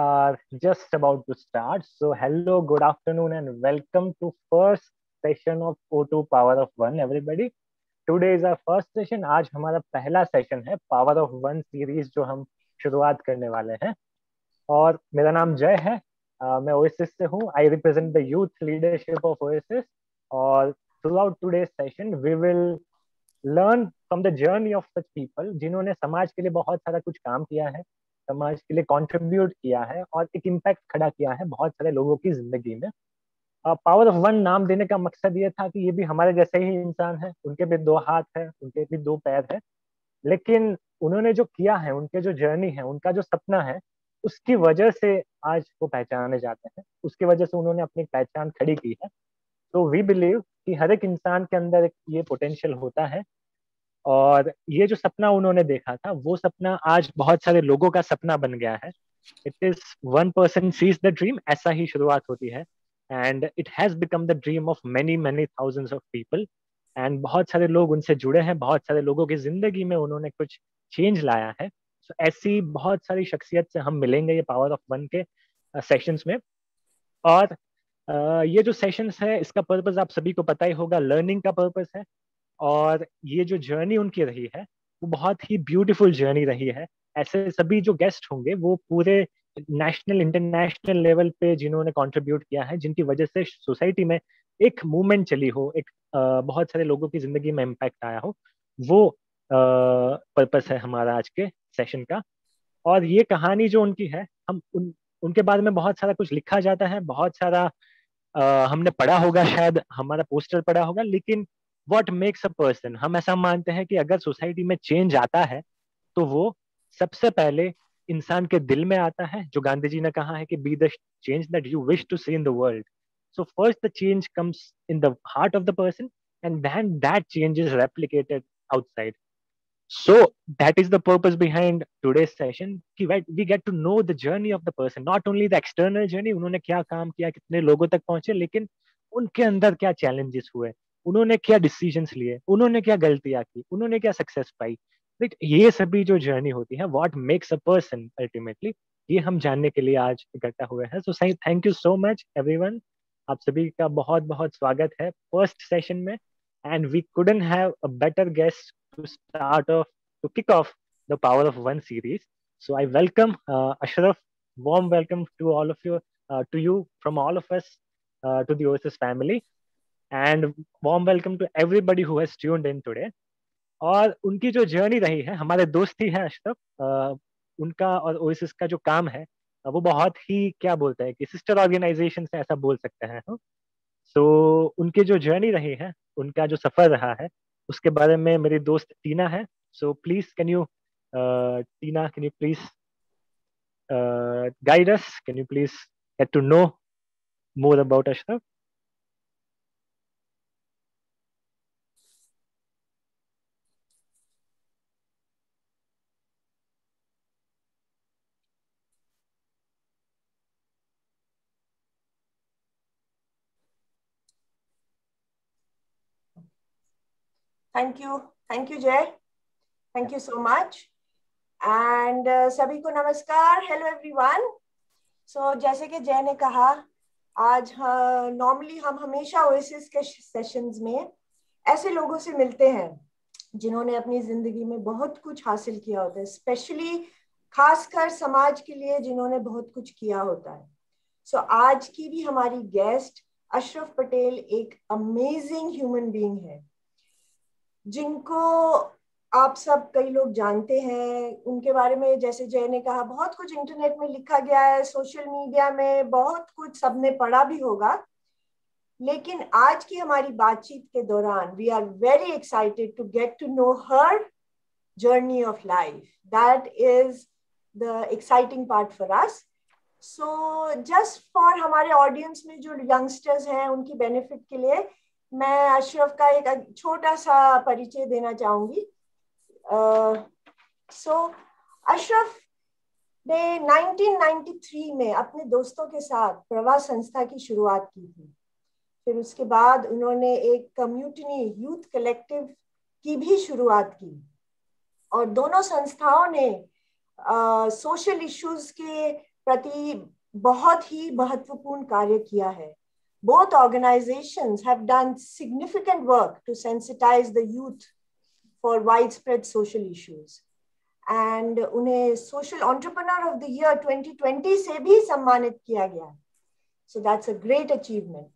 are just about to start. So hello, good afternoon, and welcome to first session of O2 Power of One, everybody. Today is our first session आज हमारा पहला session है power of one series जो हम शुरुआत करने वाले हैं और मेरा नाम जय है आ, मैं ओएसएस से हूँ I represent the youth leadership of OSS और throughout today session we will learn from the journey of such people जिन्होंने समाज के लिए बहुत सारा कुछ काम किया है समाज के लिए कॉन्ट्रीब्यूट किया है और एक इम्पैक्ट खड़ा किया है बहुत सारे लोगों की जिंदगी में पावर ऑफ वन नाम देने का मकसद ये था कि ये भी हमारे जैसे ही इंसान है उनके भी दो हाथ है उनके भी दो पैर है लेकिन उन्होंने जो किया है उनके जो जर्नी है उनका जो सपना है उसकी वजह से आज वो पहचाने जाते हैं उसकी वजह से उन्होंने अपनी पहचान खड़ी की है तो वी बिलीव कि हर एक इंसान के अंदर ये पोटेंशियल होता है और ये जो सपना उन्होंने देखा था वो सपना आज बहुत सारे लोगों का सपना बन गया है it is one person sees the dream ऐसा ही शुरुआत होती है and it has become the dream of many many thousands of people and बहुत सारे लोग उनसे जुड़े हैं बहुत सारे लोगों की जिंदगी में उन्होंने कुछ चेंज लाया है सो so, ऐसी बहुत सारी शख्सियत से हम मिलेंगे ये पावर ऑफ वन के सेशंस uh, में और uh, ये जो सेशंस है इसका पर्पस आप सभी को पता ही होगा लर्निंग का पर्पस है और ये जो जर्नी उनकी रही है वो बहुत ही ब्यूटीफुल जर्नी रही है ऐसे सभी जो गेस्ट होंगे वो पूरे नेशनल इंटरनेशनल लेवल पे जिन्होंने कंट्रीब्यूट किया है जिनकी वजह से सोसाइटी में एक मूवमेंट चली हो एक आ, बहुत सारे लोगों की जिंदगी में इम्पैक्ट आया हो वो पर्पस है हमारा आज के सेशन का और ये कहानी जो उनकी है हम उन उनके बारे में बहुत सारा कुछ लिखा जाता है बहुत सारा आ, हमने पढ़ा होगा शायद हमारा पोस्टर पढ़ा होगा लेकिन वॉट मेक्स अ पर्सन हम ऐसा मानते हैं कि अगर सोसाइटी में चेंज आता है तो वो सबसे पहले इंसान के दिल में आता है जो गांधी जी ने कहा है कि be the change that you wish to see in the world so first the change comes in the heart of the person and then that change is replicated outside so that is the purpose behind today session की we get to know the journey of the person not only the external journey उन्होंने क्या काम किया कितने लोगों तक पहुंचे लेकिन उनके अंदर क्या चैलेंजेस हुए उन्होंने क्या डिसीजन लिए उन्होंने क्या गलतियां की उन्होंने क्या सक्सेस पाई राइट ये सभी जो जर्नी होती है what makes a person ultimately ये हम जानने के लिए आज इकट्ठा हुए हैं सो सही thank you so much every आप सभी का बहुत बहुत स्वागत है फर्स्ट सेशन में and we couldn't have a better guest to start off to kick off the power of one series so I welcome Ashraf warm welcome to all of you uh, to you from all of us uh, to the oasis family and warm welcome to everybody who has tuned in today और उनकी जो journey रही है हमारे दोस्त ही हैं अशरफ उनका और ओएसएस का जो काम है वो बहुत ही क्या बोलते हैं कि सिस्टर ऑर्गेनाइजेशन से ऐसा बोल सकते हैं हम सो so, उनकी जो जर्नी रही है उनका जो सफर रहा है उसके बारे में मेरी दोस्त टीना है so please can you Tina can you please guide us can you please get to know more about Ashraf thank you thank you Jay thank you so much and सभी को नमस्कार हेलो एवरीवन सो जैसे कि जय ने कहा आज नॉर्मली हाँ, हम हमेशा ओएसिस के सेशंस में ऐसे लोगों से मिलते हैं जिन्होंने अपनी जिंदगी में बहुत कुछ हासिल किया होता है स्पेशली खासकर समाज के लिए जिन्होंने बहुत कुछ किया होता है सो so, आज की भी हमारी गेस्ट अशरफ पटेल एक अमेजिंग ह्यूमन बीइंग है जिनको आप सब कई लोग जानते हैं उनके बारे में जैसे जय ने कहा बहुत कुछ इंटरनेट में लिखा गया है सोशल मीडिया में बहुत कुछ सबने पढ़ा भी होगा लेकिन आज की हमारी बातचीत के दौरान we are very excited to get to know her journey of life that is the exciting part for us so just for हमारे ऑडियंस में जो यंगस्टर्स हैं उनकी बेनिफिट के लिए मैं अशरफ का एक छोटा सा परिचय देना चाहूंगी सो अशरफ ने 1993 में अपने दोस्तों के साथ प्रवास संस्था की शुरुआत की थी फिर उसके बाद उन्होंने एक कम्युटनी यूथ कलेक्टिव की भी शुरुआत की और दोनों संस्थाओं ने सोशल इश्यूज के प्रति बहुत ही महत्वपूर्ण कार्य किया है both organizations have done significant work to sensitize the youth for widespread social issues. And Une Social Entrepreneur of the Year 2020 Sebi gaya. So that's a great achievement.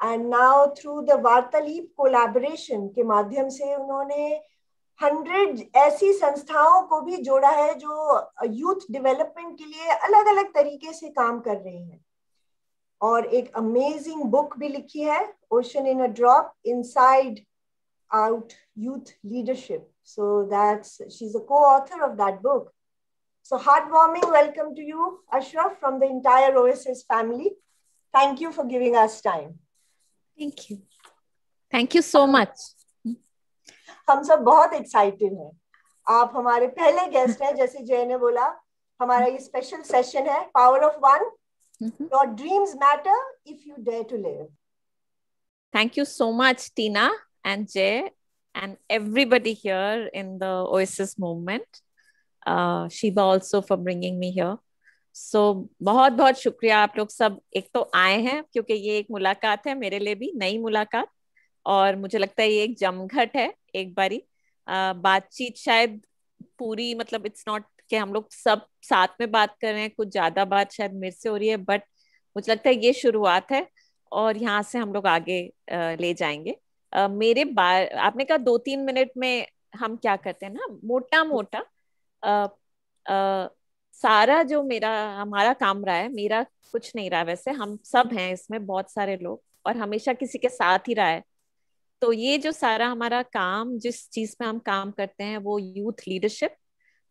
And now through the Vartalip collaboration, ke madhyam se unhone 100 aisi sansthaon ko bhi joda hai jo youth development ke liye alag-alag tarike se kaam kar rahe hain. और एक amazing book भी लिखी है ocean in a drop inside out youth leadership so that's she is a co author of that book so heart warming welcome to you Ashraf from the entire OSS family thank you for giving us time thank you thank you so much हम सब बहुत excited हैं आप हमारे पहले guest हैं जैसे जय ने बोला हमारा ये स्पेशल सेशन है power of one Mm-hmm. Your dreams matter if you dare to live. Thank you so much, Tina and Jay, and everybody here in the Oasis movement. Uh, Shiva also for bringing me here. So so, बहुत बहुत शुक्रिया आप लोग सब एक तो आए हैं क्योंकि ये एक मुलाकात है मेरे लिए भी नई मुलाकात और मुझे लगता है ये एक जमघट है एक बारी बातचीत शायद पूरी मतलब इट्स नॉट कि हम लोग सब साथ में बात कर रहे हैं कुछ ज्यादा बात शायद मेरे से हो रही है बट मुझे लगता है ये शुरुआत है और यहाँ से हम लोग आगे ले जाएंगे मेरे बार आपने कहा दो तीन मिनट में हम क्या करते हैं ना मोटा मोटा आ, आ, सारा जो मेरा हमारा काम रहा है मेरा कुछ नहीं रहा वैसे हम सब हैं इसमें बहुत सारे लोग और हमेशा किसी के साथ ही रहा है तो ये जो सारा हमारा काम जिस चीज पे हम काम करते हैं वो यूथ लीडरशिप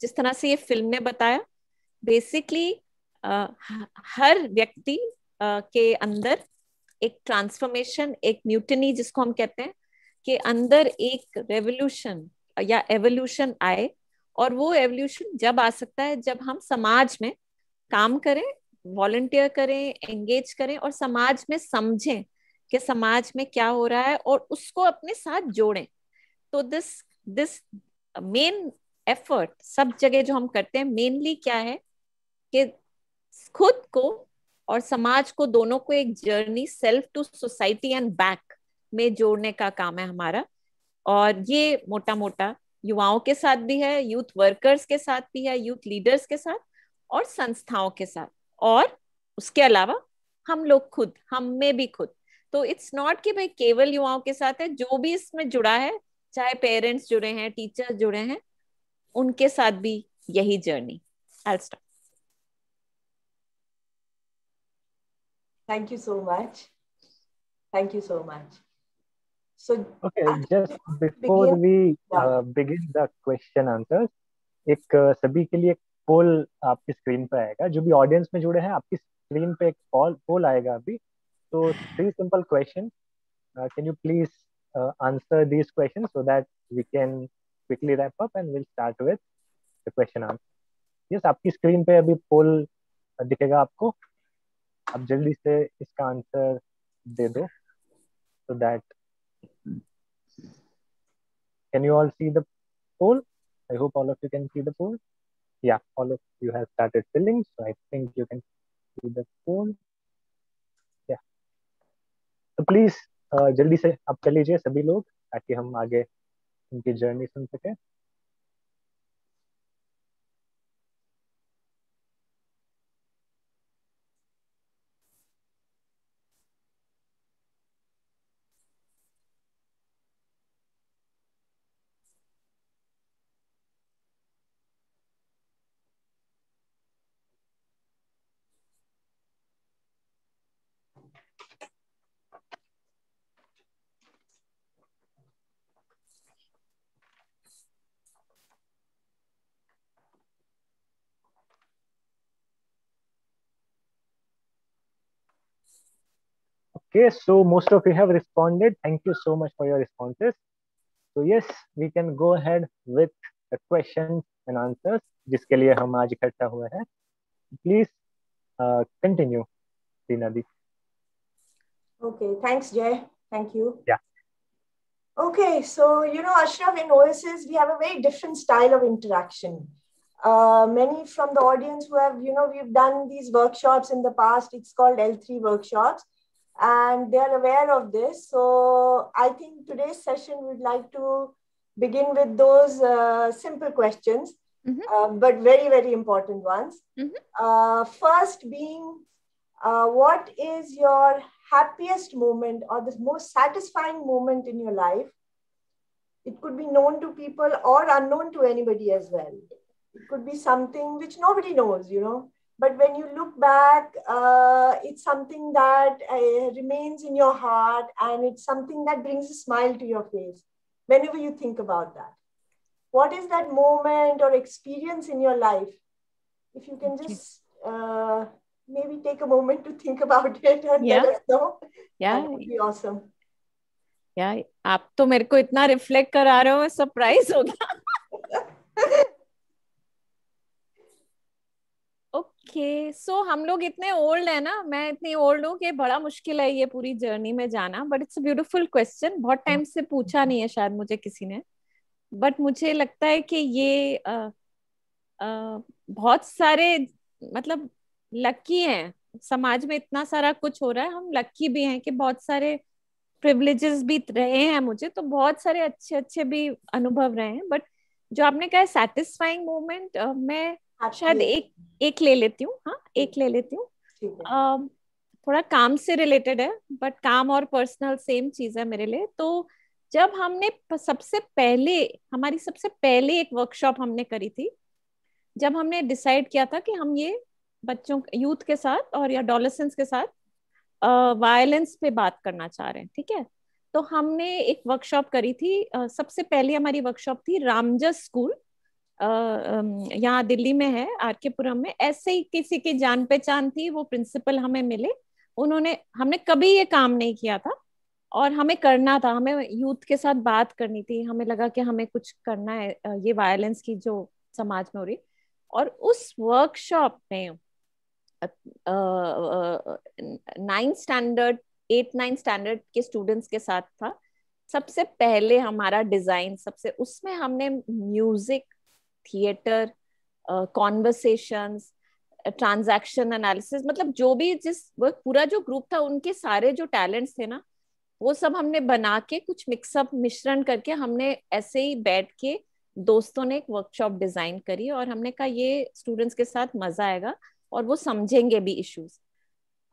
जिस तरह से ये फिल्म ने बताया बेसिकली हर व्यक्ति के अंदर एक ट्रांसफॉर्मेशन एक म्यूटनी जिसको हम कहते हैं के अंदर एक रेवोल्यूशन या एवोल्यूशन आए और वो एवोल्यूशन जब आ सकता है जब हम समाज में काम करें वॉलंटियर करें एंगेज करें और समाज में समझें कि समाज में क्या हो रहा है और उसको अपने साथ जोड़ें तो दिस दिस मेन एफर्ट सब जगह जो हम करते हैं मेनली क्या है कि खुद को और समाज को दोनों को एक journey self to society and back में जोड़ने का काम है हमारा और ये मोटा मोटा युवाओं के साथ भी है यूथ वर्कर्स के साथ भी है यूथ लीडर्स के साथ और संस्थाओं के साथ और उसके अलावा हम लोग खुद हम में भी खुद तो इट्स नॉट कि भाई केवल युवाओं के साथ है जो भी इसमें जुड़ा है चाहे पेरेंट्स जुड़े हैं टीचर्स जुड़े हैं उनके साथ भी यही जर्नी आई stop thank you so much thank you so much so uh, just before we uh, begin the question answers एक uh, सभी के लिए एक पोल आपकी स्क्रीन पे आएगा जो भी ऑडियंस में जुड़े हैं आपकी स्क्रीन पे एक पोल पोल आएगा अभी तो three simple question can you please answer this question so that we can quickly wrap up and will start with the question answer yes आपकी स्क्रीन पे अभी पोल दिखेगा आपको आप जल्दी से इसका आंसर दे दो so that can you all see the poll i hope all of you can see the poll yeah all of you have started filling so i think you can see the poll yeah so please uh, जल्दी से आप कर लीजिए सभी लोग ताकि हम आगे उनकी जर्नी सुन सके Okay, so most of you have responded. Thank you so much for your responses. So yes, we can go ahead with the questions and answers जिसके लिए हम आज इकट्ठा हुए हैं प्लीज continue, दीनादी Okay, thanks, Jay. Thank you. Yeah. Okay, so you know, Ashraf, in OSS, we have a very different style of interaction. Uh, many from the audience who have, you know, we've done these workshops in the past. It's called L3 workshops, and they are aware of this. So I think today's session would like to begin with those uh, simple questions, mm-hmm. uh, but very, very important ones. Mm-hmm. Uh, first being, uh, what is your happiest moment or the most satisfying moment in your life? It could be known to people or unknown to anybody as well. It could be something which nobody knows, you know. But when you look back, uh, it's something that uh, remains in your heart and it's something that brings a smile to your face whenever you think about that. What is that moment or experience in your life? If you can just uh, maybe take a moment to think about it and yeah. let us know. Yeah. That would be awesome. या आप तो मेरे को इतना reflect करा रहे हो surprise हो गया ओके सो हम लोग इतने ओल्ड है ना मैं इतनी ओल्ड हूँ कि बड़ा मुश्किल है ये पूरी जर्नी में जाना बट इट्स ब्यूटिफुल क्वेश्चन बहुत टाइम हम्म। से पूछा नहीं है शायद मुझे किसी ने बट मुझे लगता है कि ये आ, आ, बहुत सारे मतलब लकी हैं समाज में इतना सारा कुछ हो रहा है हम लकी भी हैं कि बहुत सारे प्रिवलेजेस भी रहे हैं मुझे तो बहुत सारे अच्छे अच्छे भी अनुभव रहे हैं बट जो आपने कहा सेटिस्फाइंग मोमेंट मैं शायद एक एक ले लेती हूँ हाँ एक ले लेती हूँ थोड़ा काम से रिलेटेड है बट काम और पर्सनल सेम चीज है मेरे लिए तो जब हमने सबसे पहले हमारी सबसे पहले एक वर्कशॉप हमने करी थी जब हमने डिसाइड किया था कि हम ये बच्चों यूथ के साथ और या डॉलेसेंस के साथ वायलेंस पे बात करना चाह रहे हैं ठीक है तो हमने एक वर्कशॉप करी थी सबसे पहले हमारी वर्कशॉप थी रामजस स्कूल यहाँ दिल्ली में है आर के पुरम में ऐसे ही किसी की जान पहचान थी वो प्रिंसिपल हमें मिले उन्होंने हमने कभी ये काम नहीं किया था और हमें करना था हमें यूथ के साथ बात करनी थी हमें लगा कि हमें कुछ करना है ये वायलेंस की जो समाज में हो रही और उस वर्कशॉप में ninth standard at ninth standard के स्टूडेंट्स के साथ था सबसे पहले हमारा डिजाइन सबसे उसमें हमने music theatre conversation transaction analysis मतलब जो भी जिस वो पूरा जो ग्रुप था उनके सारे जो टैलेंट्स थे ना वो सब हमने बना के कुछ मिक्सअप मिश्रण करके हमने ऐसे ही बैठ के दोस्तों ने एक वर्कशॉप डिजाइन करी और हमने कहा ये स्टूडेंट्स के साथ मजा आएगा और वो समझेंगे भी इश्यूज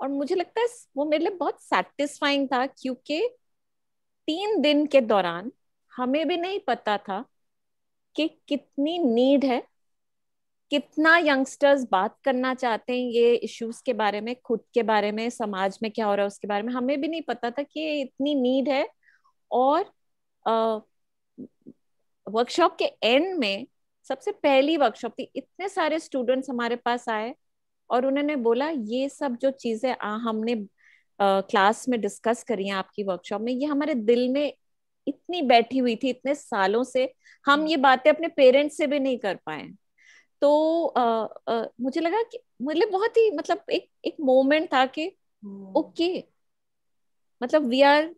और मुझे लगता है वो मेरे लिए बहुत सेटिस्फाइंग था क्योंकि तीन दिन के दौरान हमें भी नहीं पता था कि कितनी नीड है कितना यंगस्टर्स बात करना चाहते हैं ये इश्यूज के बारे में खुद के बारे में समाज में क्या हो रहा है उसके बारे में हमें भी नहीं पता था कि इतनी नीड है और वर्कशॉप के एंड में सबसे पहली वर्कशॉप थी इतने सारे स्टूडेंट्स हमारे पास आए और उन्होंने बोला ये सब जो चीजें हमने क्लास में डिस्कस करी हैं आपकी वर्कशॉप में ये हमारे दिल में इतनी बैठी हुई थी इतने सालों से हम हम्म। ये बातें अपने पेरेंट्स से भी नहीं कर पाए तो आ, आ, मुझे लगा कि मतलब बहुत ही मतलब एक एक मोमेंट था कि हम्म। ओके okay, मतलब we are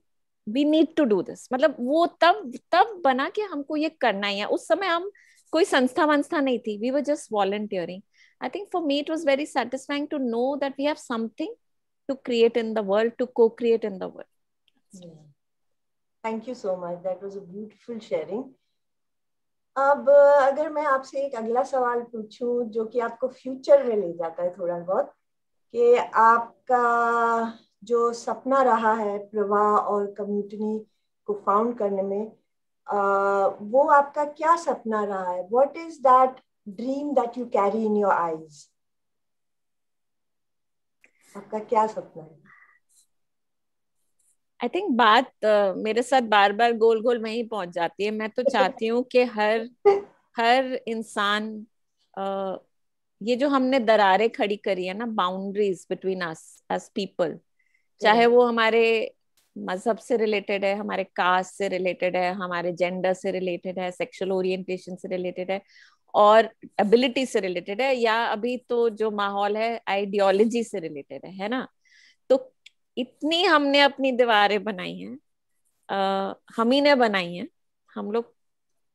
we need to do this मतलब वो तब तब बना कि हमको ये करना ही है उस समय हम कोई संस्था वंस्था नहीं थी we were just volunteering I think for me it was very satisfying to know that we have something to create in the world to co create in the world thank you so much that was a beautiful sharing अब अगर मैं आपसे एक अगला सवाल पूछूं जो कि आपको फ्यूचर में ले जाता है थोड़ा बहुत कि आपका जो सपना रहा है प्रवाह और कम्युनिटी को फाउंड करने में वो आपका क्या सपना रहा है what is that dream that you carry in your eyes आपका क्या सपना है आई थिंक बात uh, मेरे साथ बार बार गोल गोल में ही पहुंच जाती है मैं तो चाहती हूँ कि हर हर इंसान uh, ये जो हमने दरारें खड़ी करी है ना boundaries between us as people चाहे हम्म। वो हमारे मजहब से रिलेटेड है हमारे कास्ट से रिलेटेड है हमारे जेंडर से रिलेटेड है सेक्सुअल ओरिएंटेशन से रिलेटेड है और एबिलिटी से रिलेटेड है या अभी तो जो माहौल है आइडियोलॉजी से रिलेटेड है है ना इतनी हमने अपनी दीवारें बनाई हैं हम ही ने बनाई हैं हम लोग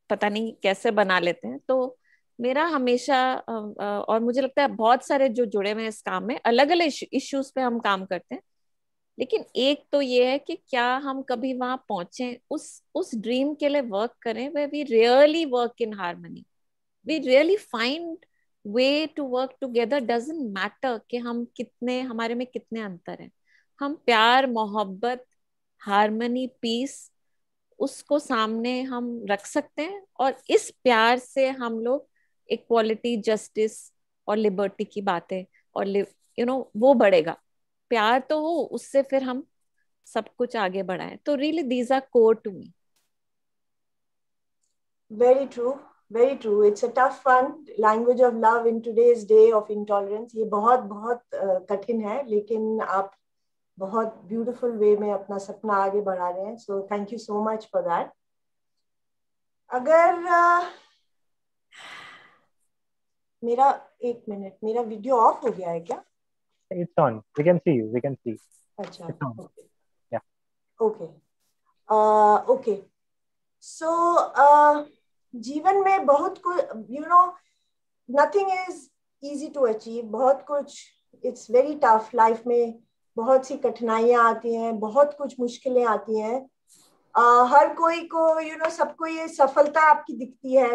पता नहीं कैसे बना लेते हैं तो मेरा हमेशा और मुझे लगता है बहुत सारे जो जुड़े हुए हैं इस काम में अलग अलग इश्यूज पे हम काम करते हैं लेकिन एक तो ये है कि क्या हम कभी वहां पहुंचे उस उस ड्रीम के लिए वर्क करें वे we really work in harmony we really find way to work together doesn't matter कि हम कितने हमारे में कितने अंतर हैं हम प्यार मोहब्बत हारमनी पीस उसको सामने हम रख सकते हैं और इस प्यार से हम लोग इक्वालिटी जस्टिस और लिबर्टी की बातें और यू नो वो बढ़ेगा प्यार तो हो उससे फिर हम सब कुछ आगे बढ़ाएं तो really these are core to me very true very true it's a tough one language of love in today's day of intolerance ये बहुत बहुत कठिन है लेकिन आप बहुत ब्यूटीफुल वे में अपना सपना आगे बढ़ा रहे हैं so thank you so much for that अगर uh, मेरा एक मिनट मेरा वीडियो ऑफ हो गया है क्या it's on we can see you we can see अच्छा ओके ओके सो जीवन में बहुत कुछ you know nothing is easy to achieve बहुत कुछ इट्स वेरी टफ लाइफ में बहुत सी कठिनाइयां आती हैं बहुत कुछ मुश्किलें आती हैं uh, हर कोई को यू you नो know, सबको ये सफलता आपकी दिखती है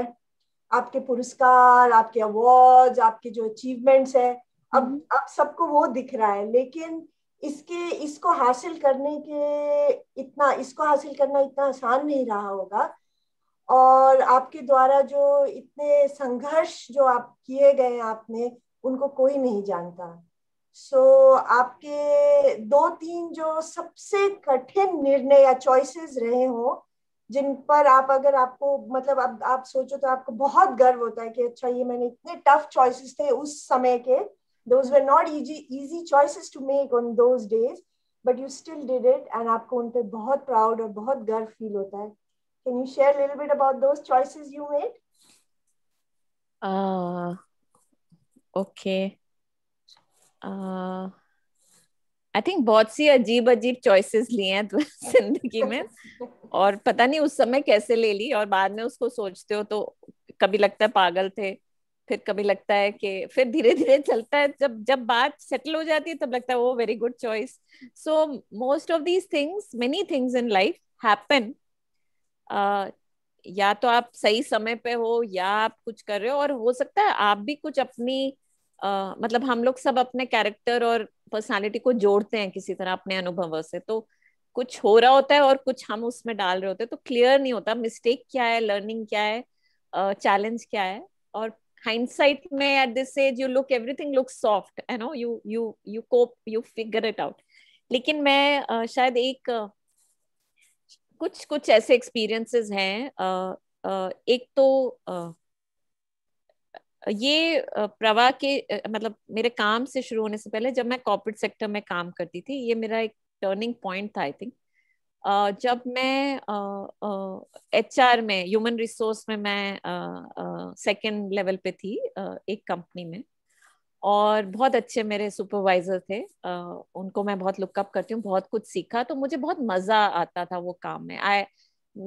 आपके पुरस्कार आपके अवॉर्ड आपके जो अचीवमेंट्स है अब हम्म। अब सबको वो दिख रहा है लेकिन इसके इसको हासिल करने के इतना इसको हासिल करना इतना आसान नहीं रहा होगा और आपके द्वारा जो इतने संघर्ष जो आप किए गए आपने उनको कोई नहीं जानता सो so, आपके दो तीन जो सबसे कठिन निर्णय या चॉइसेस रहे हो जिन पर आप अगर आपको मतलब आप, आप सोचो तो आपको बहुत गर्व होता है कि अच्छा ये मैंने इतने टफ चॉइसेस थे उस समय के those were not easy easy choices to make on those days but you still did it and आपको उन पर बहुत प्राउड और बहुत गर्व फील होता है can you share little bit about those choices you made okay uh, okay. I uh, think बहुत सी अजीब अजीब चॉइसेस लिए हैं जिंदगी में और पता नहीं उस समय कैसे ले ली और बाद में उसको सोचते हो तो कभी लगता है पागल थे फिर कभी लगता है कि फिर धीरे धीरे चलता है जब जब बात सेटल हो जाती है तब लगता है वो very good choice so most of these things many things in life happen या तो आप सही समय पे हो या आप कुछ कर रहे हो और हो सकता है आप भी कुछ अपनी मतलब हम लोग सब अपने कैरेक्टर और पर्सनालिटी को जोड़ते हैं किसी तरह अपने अनुभवों से तो कुछ हो रहा होता है और कुछ हम उसमें डाल रहे होते हैं तो क्लियर नहीं होता मिस्टेक क्या है लर्निंग क्या है चैलेंज uh, क्या है और हाइंडसाइट में at this age you look everything look soft you know you you you cope you figure it out लेकिन मैं uh, शायद एक uh, कुछ कुछ ऐसे एक्सपीरियंसेस हैं uh, uh, एक तो uh, ये प्रवाह के मतलब मेरे काम से शुरू होने से पहले जब मैं कॉर्पोरेट सेक्टर में काम करती थी ये मेरा एक टर्निंग पॉइंट था आई थिंक जब मैं एच आर में ह्यूमन रिसोर्स में मैं सेकेंड लेवल पे थी एक कंपनी में और बहुत अच्छे मेरे सुपरवाइजर थे उनको मैं बहुत लुकअप करती हूँ बहुत कुछ सीखा तो मुझे बहुत मज़ा आता था वो काम में आई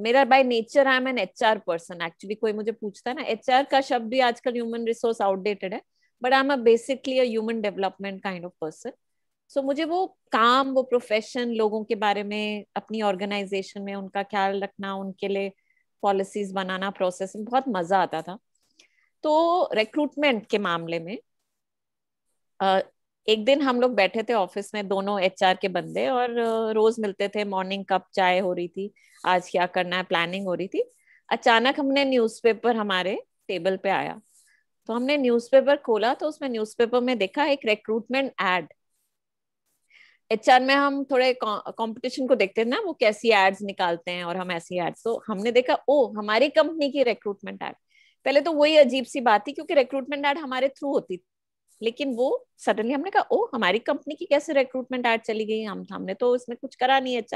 मेरा by nature I am an H R person actually कोई मुझे पूछता है ना एच आर का शब्द भी आजकल ह्यूमन रिसोर्स आउटडेटेड है but I am a basically human development kind of person so मुझे वो काम वो प्रोफेशन लोगों के बारे में अपनी ऑर्गेनाइजेशन में उनका ख्याल रखना उनके लिए पॉलिसीज बनाना प्रोसेस बहुत मजा आता था तो रिक्रूटमेंट के मामले में एक दिन हम लोग बैठे थे ऑफिस में दोनों एचआर के बंदे और रोज मिलते थे मॉर्निंग कप चाय हो रही थी आज क्या करना है प्लानिंग हो रही थी अचानक हमने न्यूज़पेपर हमारे टेबल पे आया तो हमने न्यूज़पेपर खोला तो उसमें न्यूज़पेपर में देखा एक रिक्रूटमेंट एड एचआर में हम थोड़े कंपटीशन को देखते हैं ना वो कैसी एड्स निकालते हैं और हम ऐसी एड्स तो हमने देखा ओ हमारी कंपनी की रिक्रूटमेंट एड पहले तो वही अजीब सी बात थी क्योंकि रिक्रूटमेंट एड हमारे थ्रू होती लेकिन वो सडनली हमने कहा ओ हमारी कंपनी की कैसे रिक्रूटमेंट एड चली गई हम हमने तो इसमें कुछ करा नहीं एच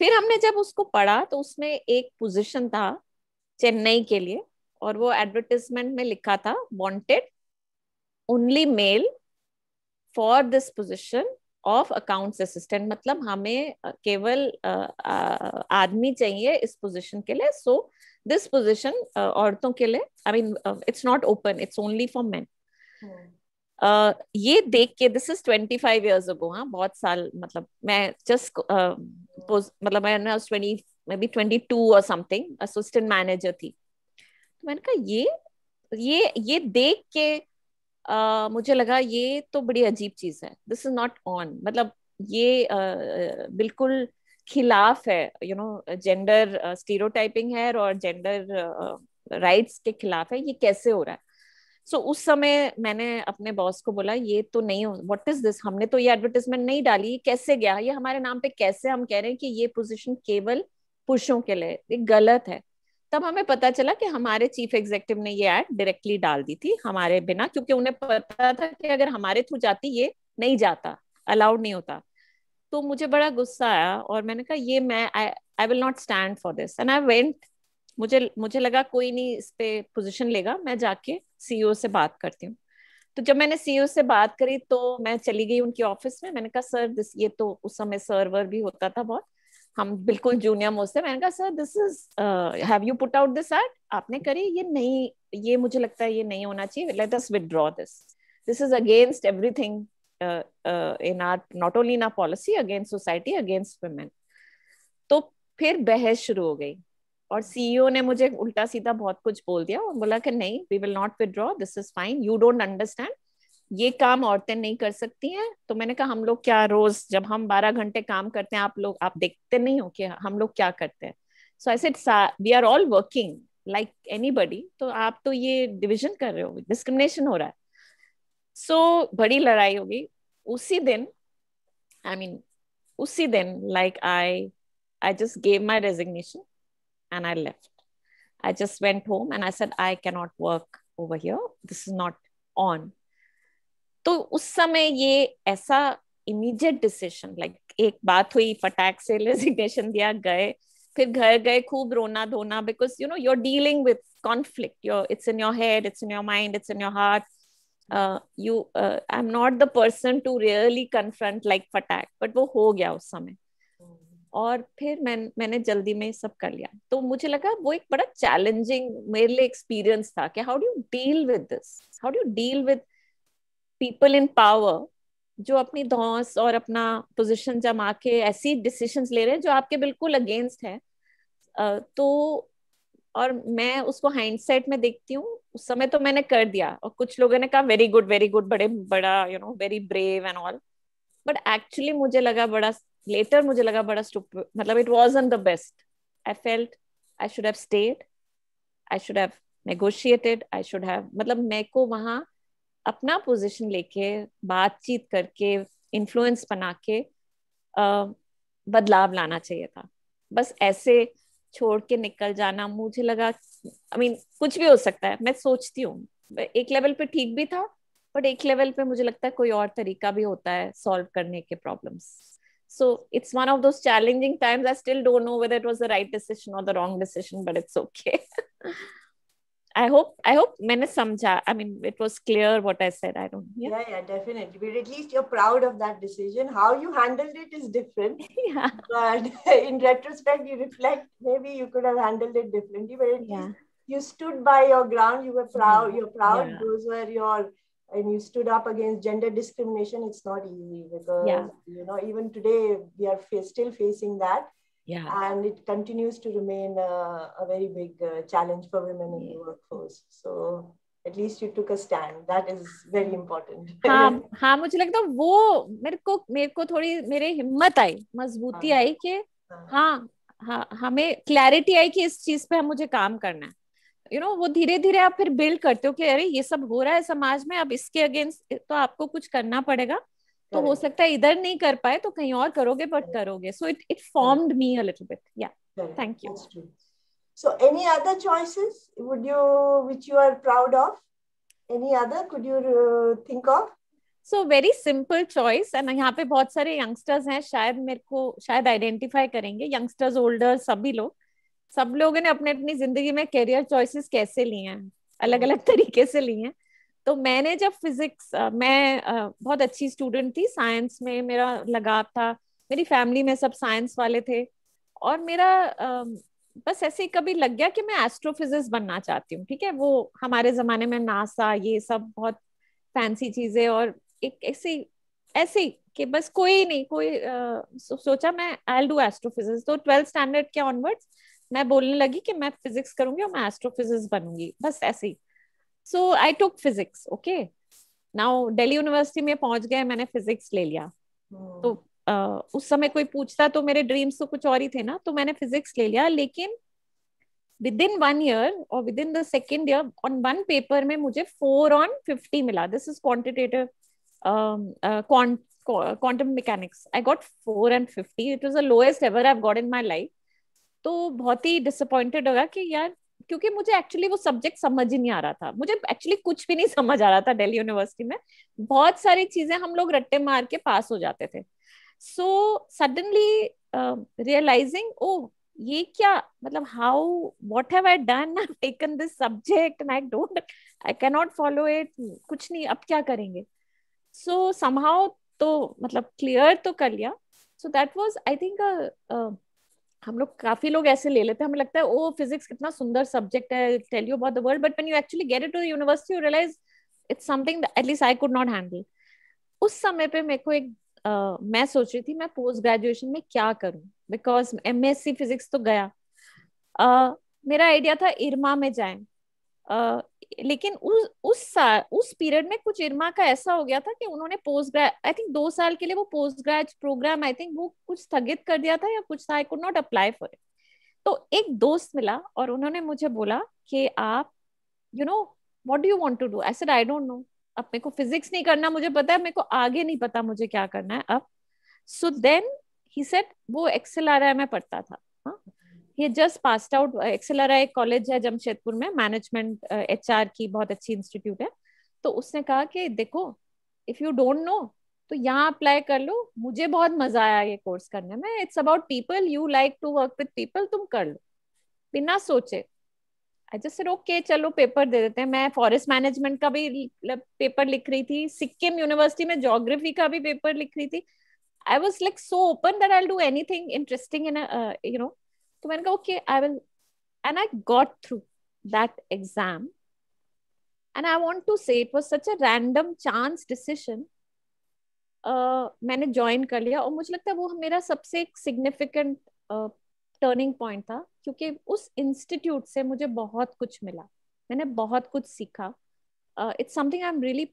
फिर हमने जब उसको पढ़ा तो उसमें एक पोजीशन था चेन्नई के लिए और वो एडवर्टिजमेंट में लिखा था wanted only male for this position of accounts assistant मतलब हमें केवल आदमी चाहिए इस पोजीशन के लिए सो दिस पोजीशन औरतों के लिए I mean it's not open it's only for men Uh, ये देख के this is twenty five years ago हाँ बहुत साल मतलब मैं जस्ट uh, मतलब मैं twenty maybe twenty two और समथिंग असिस्टेंट मैनेजर थी तो मैंने कहा ये ये ये देख के uh, मुझे लगा ये तो बड़ी अजीब चीज है दिस इज नॉट ऑन मतलब ये uh, बिल्कुल खिलाफ है यू नो जेंडर स्टीरोटाइपिंग है और जेंडर राइट्स uh, के खिलाफ है ये कैसे हो रहा है सो so, उस समय मैंने अपने बॉस को बोला ये तो नहीं व्हाट इज दिस हमने तो ये एडवर्टीजमेंट नहीं डाली कैसे गया ये हमारे नाम पे कैसे हम कह रहे हैं कि ये पोजिशन केवल पुरुषों के लिए ये गलत है तब हमें पता चला कि हमारे चीफ एग्जेक्टिव ने ये एड डायरेक्टली डाल दी थी हमारे बिना क्योंकि उन्हें पता था कि अगर हमारे थ्रू जाती ये नहीं जाता अलाउड नहीं होता तो मुझे बड़ा गुस्सा आया और मैंने कहा ये मैं I will not stand for this and I went मुझे मुझे लगा कोई नहीं इस पे पोजिशन लेगा मैं जाके सीईओ e से बात करती हूँ तो जब मैंने सीईओ e से बात करी तो मैं चली गई उनकी ऑफिस में मैंने कहा सर दिस ये तो उस समय सर्वर भी होता था बहुत हम बिल्कुल जूनियर मोस्ट थे मैंने कहा sir this is have you put out this ad आपने करी ये नहीं ये मुझे लगता है ये नहीं होना चाहिए let us withdraw this this is against everything in our not only in our policy against society against women तो फिर बहस शुरू हो गई और सीईओ e ने मुझे उल्टा सीधा बहुत कुछ बोल दिया और बोला कि नहीं we will not withdraw this is fine you don't understand ये काम औरतें नहीं कर सकती हैं तो मैंने कहा हम लोग क्या रोज जब हम बारह घंटे काम करते हैं आप लोग आप देखते नहीं हो कि हम लोग क्या करते हैं so I said we are all working like any तो आप तो ये डिविजन कर रहे हो डिस्क्रिमिनेशन हो रहा है सो so, बड़ी लड़ाई होगी उसी दिन आई I मीन mean, उसी दिन like I I just gave my resignation and I left. I just went home and I said, I cannot work over here. This is not on. तो उस समय ये ऐसा इमीडिएट डिसीजन लाइक एक बात हुई फटाक से रेजिग्नेशन दिया गए फिर घर गए खूब रोना धोना because you know you dealing with conflict your it's in your head it's in your mind it's in your heart you I am not the person to really confront like फटैक but वो हो गया उस समय और फिर मैं मैंने जल्दी में सब कर लिया तो मुझे लगा वो एक बड़ा चैलेंजिंग मेरे लिए एक्सपीरियंस था कि how do deal with this how do deal with people in power जो अपनी धौस और अपना पोजिशन जमा के ऐसी डिसीशन ले रहे हैं जो आपके बिल्कुल अगेंस्ट है तो और मैं उसको हैंडसेट में देखती हूँ उस समय तो मैंने कर दिया और कुछ लोगों ने कहा वेरी गुड वेरी गुड बड़े बड़ा you know very brave and all but actually मुझे लगा बड़ा लेटर मुझे लगा बड़ा मतलब it was the best I felt I should have stayed I should have negotiated I should have मतलब मैं को वहाँ अपना पोजिशन लेके बातचीत करके इन्फ्लुएंस बना के आ, बदलाव लाना चाहिए था बस ऐसे छोड़ के निकल जाना मुझे लगा आई I मीन mean, कुछ भी हो सकता है मैं सोचती हूँ एक लेवल पे ठीक भी था बट एक लेवल पे मुझे लगता है कोई और तरीका भी होता है सॉल्व करने के problems So it's one of those challenging times. I still don't know whether it was the right decision or the wrong decision, but it's okay. I hope I hope many samja. I mean, it was clear what I said. I don't. Yeah, yeah, yeah definitely. But at least you're proud of that decision. How you handled it is different. Yeah. But in retrospect, you reflect. Maybe you could have handled it differently. But at yeah. least you stood by your ground. You were proud. Yeah. You're proud. Yeah. Those were your and you stood up against gender discrimination it's not easy because yeah. you know even today we are f- still facing that yeah and it continues to remain uh, a very big uh, challenge for women in yeah. the workforce so at least you took a stand that is very important हाँ हाँ मुझे लगता है वो मेरे को मेरे को थोड़ी मेरे हिम्मत आई मजबूती आई कि हाँ हाँ हमें क्लैरिटी आई कि इस चीज पे हम मुझे काम करना है यू you नो know, वो धीरे धीरे आप फिर बिल्ड करते हो कि अरे ये सब हो रहा है समाज में अब इसके अगेंस्ट तो आपको कुछ करना पड़ेगा तो हो सकता है इधर नहीं कर पाए तो कहीं और करोगे बट करोगे so it it formed me a little bit या thank you so any other choices would you which you are proud of any other could you think of so very simple choice and यहाँ पे बहुत सारे youngsters हैं शायद मेरे को शायद आइडेंटिफाई करेंगे यंगस्टर्स ओल्डर सभी लोग सब लोगों ने अपने अपनी जिंदगी में करियर चॉइसेस कैसे लिए हैं अलग अलग तरीके से लिए हैं तो मैंने जब फिजिक्स मैं बहुत अच्छी स्टूडेंट थी साइंस में मेरा लगाव था मेरी फैमिली में सब साइंस वाले थे और मेरा बस ऐसे ही कभी लग गया कि मैं एस्ट्रोफिजिक्स बनना चाहती हूँ ठीक है वो हमारे जमाने में नासा ये सब बहुत फैंसी चीजें और एक ऐसी ऐसी कि बस कोई नहीं कोई आ, सो, सोचा मैं आई डू एस्ट्रोफिजिक्स तो ट्वेल्थ स्टैंडर्ड के ऑनवर्ड्स मैं बोलने लगी कि मैं फिजिक्स करूंगी और मैं एस्ट्रोफिजिक्स बनूंगी बस ऐसे ही so I took physics okay now Delhi university में पहुंच गए मैंने फिजिक्स ले लिया hmm. तो Uh, उस समय कोई पूछता तो मेरे ड्रीम्स तो कुछ और ही थे ना तो मैंने फिजिक्स ले लिया लेकिन विद इन वन ईयर और within the second year on one paper में मुझे फोर ऑन फिफ्टी मिला this is quantitative quantum mechanics I got four and fifty it was the lowest ever I got in my life तो बहुत ही disappointed होगा कि यार क्योंकि मुझे एक्चुअली वो सब्जेक्ट समझ ही नहीं आ रहा था मुझे एक्चुअली कुछ भी नहीं समझ आ रहा था दिल्ली यूनिवर्सिटी में बहुत सारी चीजें हम लोग रट्टे मार के पास हो जाते थे सो सडनली रियलाइजिंग ओ ये क्या मतलब how what have I done taken this subject I don't I can not follow it कुछ नहीं अब क्या करेंगे सो so, समहाउ तो मतलब क्लियर तो कर लिया so that was I think हम लोग काफी लोग ऐसे ले लेते हैं हमें लगता है ओ फिजिक्स कितना सुंदर सब्जेक्ट है tell you about the world but when you actually get it to university you realise it's something at least I could not handle उस समय पे मेरे को एक Uh, मैं सोच रही थी मैं पोस्ट ग्रेजुएशन में क्या करूं बिकॉज एम फिजिक्स तो गया uh, मेरा आइडिया था इरमा में जाए लेकिन उस उस उस पीरियड में कुछ इरमा का ऐसा हो गया था कि उन्होंने पोस्ट ग्रेज आई थिंक दो साल के लिए वो post grad programme I think वो कुछ स्थगित कर दिया था या कुछ था I could not apply for it तो एक दोस्त मिला और उन्होंने मुझे बोला कि आप you know what do you want to do I I don't know अब मेरे को फिजिक्स नहीं करना मुझे पता है मेरे को आगे नहीं पता मुझे क्या करना है अब सो देन ही सेट वो एक्सेल आर में पढ़ता था हा? ये जस्ट पास्ड आउट एक्सेलरा एक कॉलेज है जमशेदपुर में मैनेजमेंट एच uh, की बहुत अच्छी इंस्टीट्यूट है तो उसने कहा कि देखो इफ यू डोंट नो तो यहाँ अप्लाई कर लो मुझे बहुत मजा आया ये कोर्स करने में it's about people you like to work with people तुम कर लो बिना सोचे अच्छा सर ओके चलो पेपर दे देते हैं मैं फॉरेस्ट मैनेजमेंट का भी पेपर मतलब, लिख रही थी सिक्किम यूनिवर्सिटी में जोग्राफी का भी पेपर लिख रही थी I was like so open that I do anything interesting in you know तो मैंने कहा okay I will and I got through that exam and I want to say it was such a random chance decision मैंने join कर लिया और मुझे लगता है वो मेरा सबसे एक सिग्निफिकेंट टर्निंग पॉइंट था क्योंकि उस इंस्टीट्यूट से मुझे बहुत कुछ मिला मैंने बहुत कुछ सीखा it's something I am really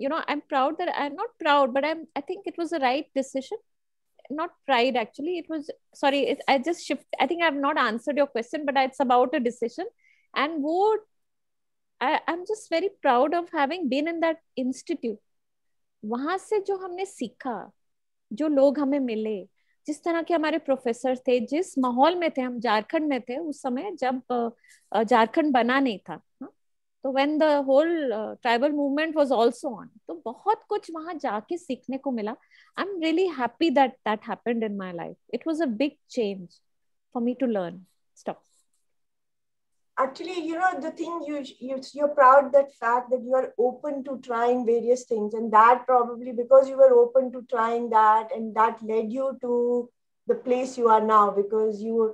you know I am proud that I am not proud but I I think it was the right decision not pride actually it was sorry it, i just shift i think i've not answered your question but it's about a decision and what I, i'm just very proud of having been in that institute वहां से जो हमने सीखा जो लोग हमें मिले जिस तरह के हमारे प्रोफेसर थे जिस माहौल में थे हम झारखंड में थे उस समय जब झारखंड बना नहीं था हा? तो when the whole tribal movement was also on तो बहुत कुछ वहां जाके सीखने को मिला I am really happy that that happened in my life it was a big change for me to learn actually you know the thing you, you you're proud that fact that you are open to trying various things and that probably because you were open to trying that and that led you to the place you are now because you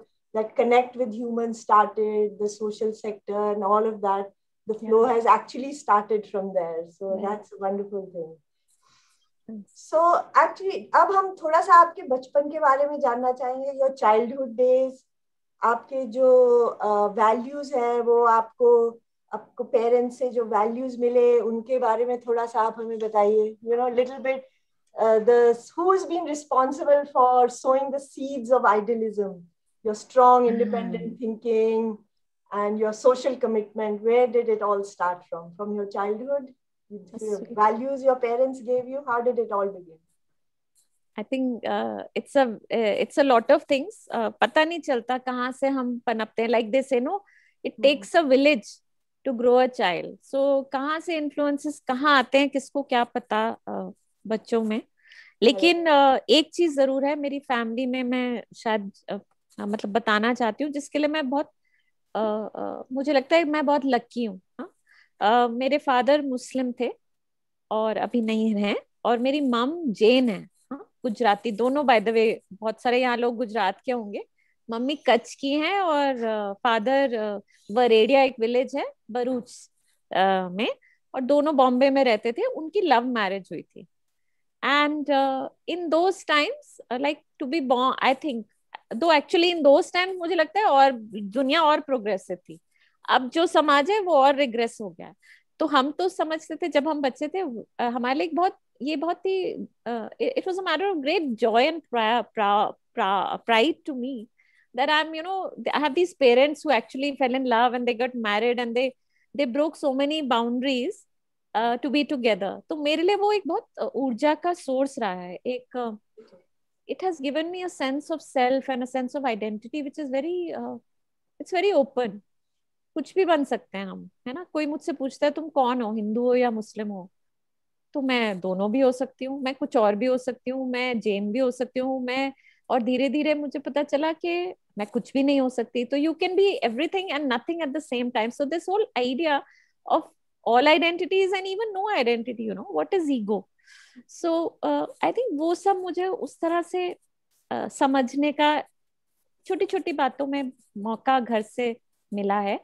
that connect with humans started the social sector and all of that the flow yeah. has actually started from there so yeah. that's a wonderful thing so actually अब हम थोड़ा सा आपके बचपन के बारे में जानना चाहेंगे योर चाइल्डहुड डेज आपके जो वैल्यूज uh, है वो आपको आपको पेरेंट्स से जो वैल्यूज मिले उनके बारे में थोड़ा सा आप हमें बताइए you know little bit the who is been responsible for sowing the seeds of idealism your strong independent thinking and your social commitment where did it all start from from your childhood your values your parents gave you how did it all begin I think it's a it's a lot of things पता नहीं चलता कहाँ से हम पनपते हैं like they say no it takes a village to grow a child so कहाँ से इन्फ्लुएंसेस कहाँ आते हैं किसको क्या पता uh, बच्चों में लेकिन uh, एक चीज जरूर है मेरी फैमिली में मैं शायद uh, मतलब बताना चाहती हूँ जिसके लिए मैं बहुत मुझे लगता है मैं बहुत लक्की हूँ हाँ। मेरे फादर मुस्लिम थे और अभी नहीं हैं और मेरी मम जैन है हाँ। गुजराती दोनों बाय द वे बहुत सारे यहाँ लोग गुजरात के होंगे मम्मी कच्छ की हैं और फादर वरेडिया एक विलेज है बरूच में और दोनों बॉम्बे में रहते थे उनकी लव मैरिज हुई थी and in those times like to be बॉ आई थिंक दो तो एक्चुअली इन दो टाइम मुझे लगता है और दुनिया और प्रोग्रेसिव थी अब जो समाज है वो और रिग्रेस हो गया तो हम तो समझते थे जब हम बच्चे थे हमारे लिए बहुत ये बहुत ही it was a matter of great joy and pride to me that I am you know I have parents parents who actually fell in love and they married married and they they broke so many boundaries to be together तो मेरे लिए वो एक बहुत ऊर्जा का source रहा है एक uh, it has given me a sense of self and a sense of identity which is very uh, it's very open कुछ भी बन सकते हैं हम है ना कोई मुझसे पूछता है तुम कौन हो हिंदू हो या मुस्लिम हो तो मैं दोनों भी हो सकती हूँ मैं कुछ और भी हो सकती हूँ मैं जैन भी हो सकती हूँ मैं और धीरे धीरे मुझे पता चला कि मैं कुछ भी नहीं हो सकती तो you can be everything and nothing at the same time so this whole idea of all identities and even no identity you know what is ego so I think वो सब मुझे उस तरह से uh, समझने का छोटी छोटी बातों में मौका घर से मिला है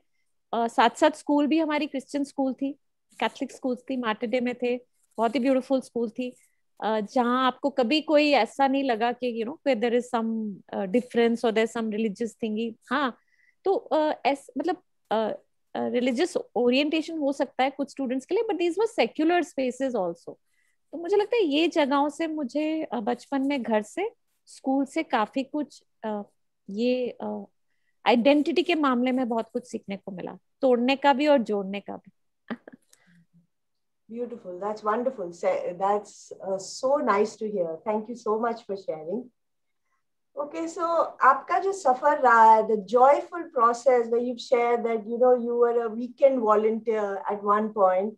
uh, साथ साथ स्कूल भी हमारी क्रिश्चियन स्कूल थी कैथलिक स्कूल थी मार्टेडे में थे बहुत ही ब्यूटीफुल स्कूल थी uh, जहाँ आपको कभी कोई ऐसा नहीं लगा कि you know there is some difference और देर सम रिलीजियस थिंग हाँ तो uh, एस, मतलब रिलीजियस uh, ओरिएंटेशन uh, हो सकता है कुछ स्टूडेंट्स के लिए but these were secular spaces also तो मुझे लगता है ये जगहों से मुझे बचपन में घर से स्कूल से काफी कुछ ये आइडेंटिटी के मामले में बहुत कुछ सीखने को मिला तोड़ने का भी और जोड़ने का भी beautiful that's wonderful that's so nice to hear thank you so much for sharing okay so आपका जो सफर रहा है the joyful process way you share that no are a weekend volunteer at one point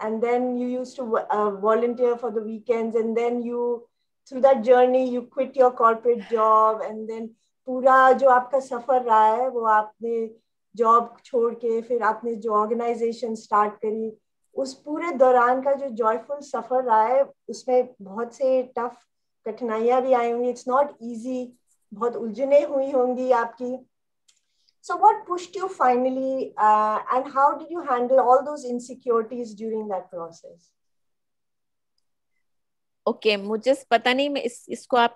and then you used to uh, volunteer for the weekends and then you through that journey you quit your corporate job and then पूरा जो आपका सफर रहा है वो आपने job छोड़ के फिर आपने जो ऑर्गेनाइजेशन स्टार्ट करी उस पूरे दौरान का जो जॉयफुल सफर रहा है उसमें बहुत से टफ कठिनाइयां भी आई होंगी इट्स नॉट इजी बहुत उलझने हुई होंगी आपकी So, what pushed you finally, uh, and how did you handle all those insecurities during that process? Okay okay, मुझे पता नहीं मैं इस इसको आप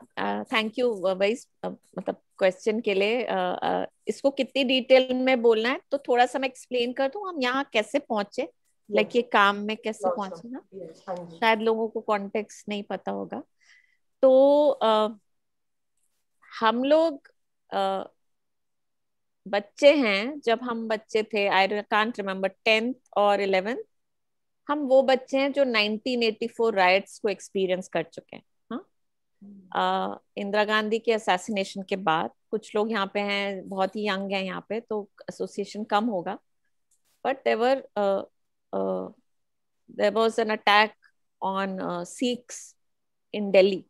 थैंक यू वही मतलब क्वेश्चन के लिए आ, uh, आ, uh, इसको कितनी डिटेल में बोलना है तो थोड़ा सा मैं एक्सप्लेन कर दूं हम यहाँ कैसे पहुंचे लाइक like ये काम में कैसे yes. पहुंचे ना yes, हाँ शायद लोगों को कॉन्टेक्स्ट नहीं पता होगा तो आ, uh, हम लोग बच्चे हैं जब हम बच्चे थे आई कांट रिमेम्बर टेंथ और इलेवेंथ हम वो बच्चे हैं जो 1984 राइट्स को एक्सपीरियंस कर चुके हैं हाँ हम्म। इंदिरा गांधी के असैसिनेशन के बाद कुछ लोग यहाँ पे हैं बहुत ही यंग हैं यहाँ पे तो एसोसिएशन कम होगा बट देवर there was an attack on Sikhs in Delhi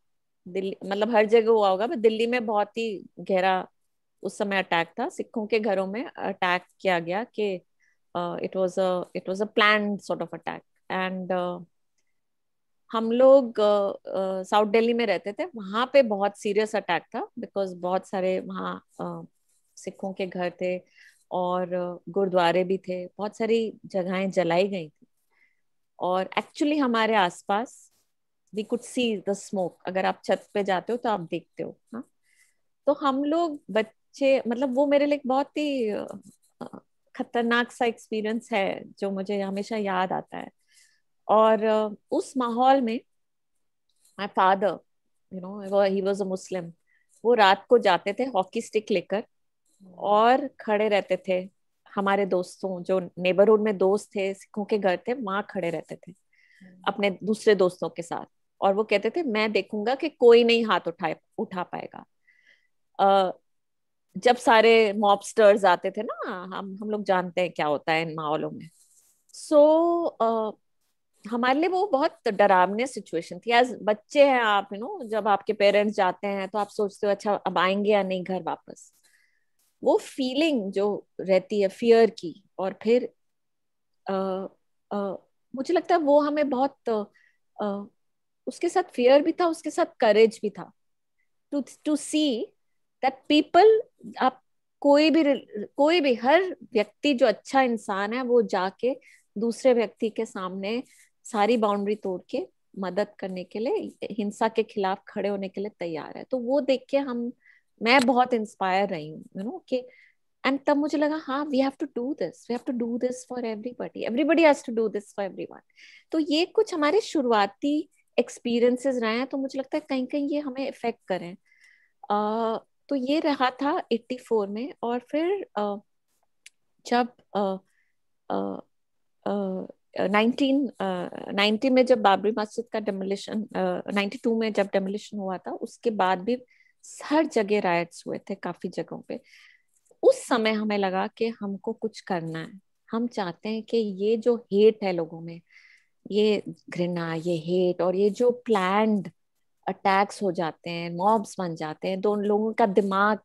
मतलब हर जगह हुआ होगा बट दिल्ली में बहुत ही गहरा उस समय अटैक था सिखों के घरों में अटैक किया गया कि it was a it was a plan sort of attack and हम लोग साउथ uh, दिल्ली uh, में रहते थे वहां पे बहुत सीरियस अटैक था बिकॉज बहुत सारे वहाँ uh, सिखों के घर थे और uh, गुरुद्वारे भी थे बहुत सारी जगहें जलाई गई थी और एक्चुअली हमारे आसपास we could see the smoke अगर आप छत पे जाते हो तो आप देखते हो हाँ तो हम लोग बच अच्छे मतलब वो मेरे लिए बहुत ही खतरनाक सा एक्सपीरियंस है जो मुझे हमेशा याद आता है और उस माहौल में my father you know he was a Muslim वो रात को जाते थे हॉकी स्टिक लेकर और खड़े रहते थे हमारे दोस्तों जो नेबरहुड में दोस्त थे सिखों के घर थे वहां खड़े रहते थे अपने दूसरे दोस्तों के साथ और वो कहते थे मैं देखूंगा कि कोई नहीं हाथ उठाए उठा पाएगा जब सारे मॉबस्टर्स आते थे ना हम हम लोग जानते हैं क्या होता है इन माहौलों में सो so, uh, हमारे लिए वो बहुत डरावने सिचुएशन थी एज बच्चे हैं आप यू नो जब आपके पेरेंट्स जाते हैं तो आप सोचते हो अच्छा अब आएंगे या नहीं घर वापस वो फीलिंग जो रहती है फियर की और फिर आ, आ, मुझे लगता है वो हमें बहुत आ, उसके साथ फियर भी था उसके साथ करेज भी था to to see that people आप कोई भी कोई भी हर व्यक्ति जो अच्छा इंसान है वो जाके दूसरे व्यक्ति के सामने सारी बाउंड्री तोड़ के मदद करने के लिए हिंसा के खिलाफ खड़े होने के लिए तैयार है तो वो देख के हम मैं बहुत इंस्पायर रही हूँ यू नो कि एंड तब मुझे लगा हाँ we have to do this we have to do this for everybody everybody has to do this for everyone तो ये कुछ हमारे शुरुआती एक्सपीरियंसेस रहे हैं तो मुझे लगता है कहीं कहीं ये हमें इफेक्ट करें uh, तो ये रहा था 84 में और फिर uh, जब नाइनटीन नाइनटी में जब बाबरी मस्जिद का डेमोलिशन नाइनटी टू में जब डेमोलिशन हुआ था उसके बाद भी हर जगह रायट्स हुए थे काफी जगहों पे उस समय हमें लगा कि हमको कुछ करना है हम चाहते हैं कि ये जो हेट है लोगों में ये घृणा ये हेट और ये जो प्लैंड अटैक्स हो जाते हैं मॉब्स बन जाते हैं तो उन लोगों का दिमाग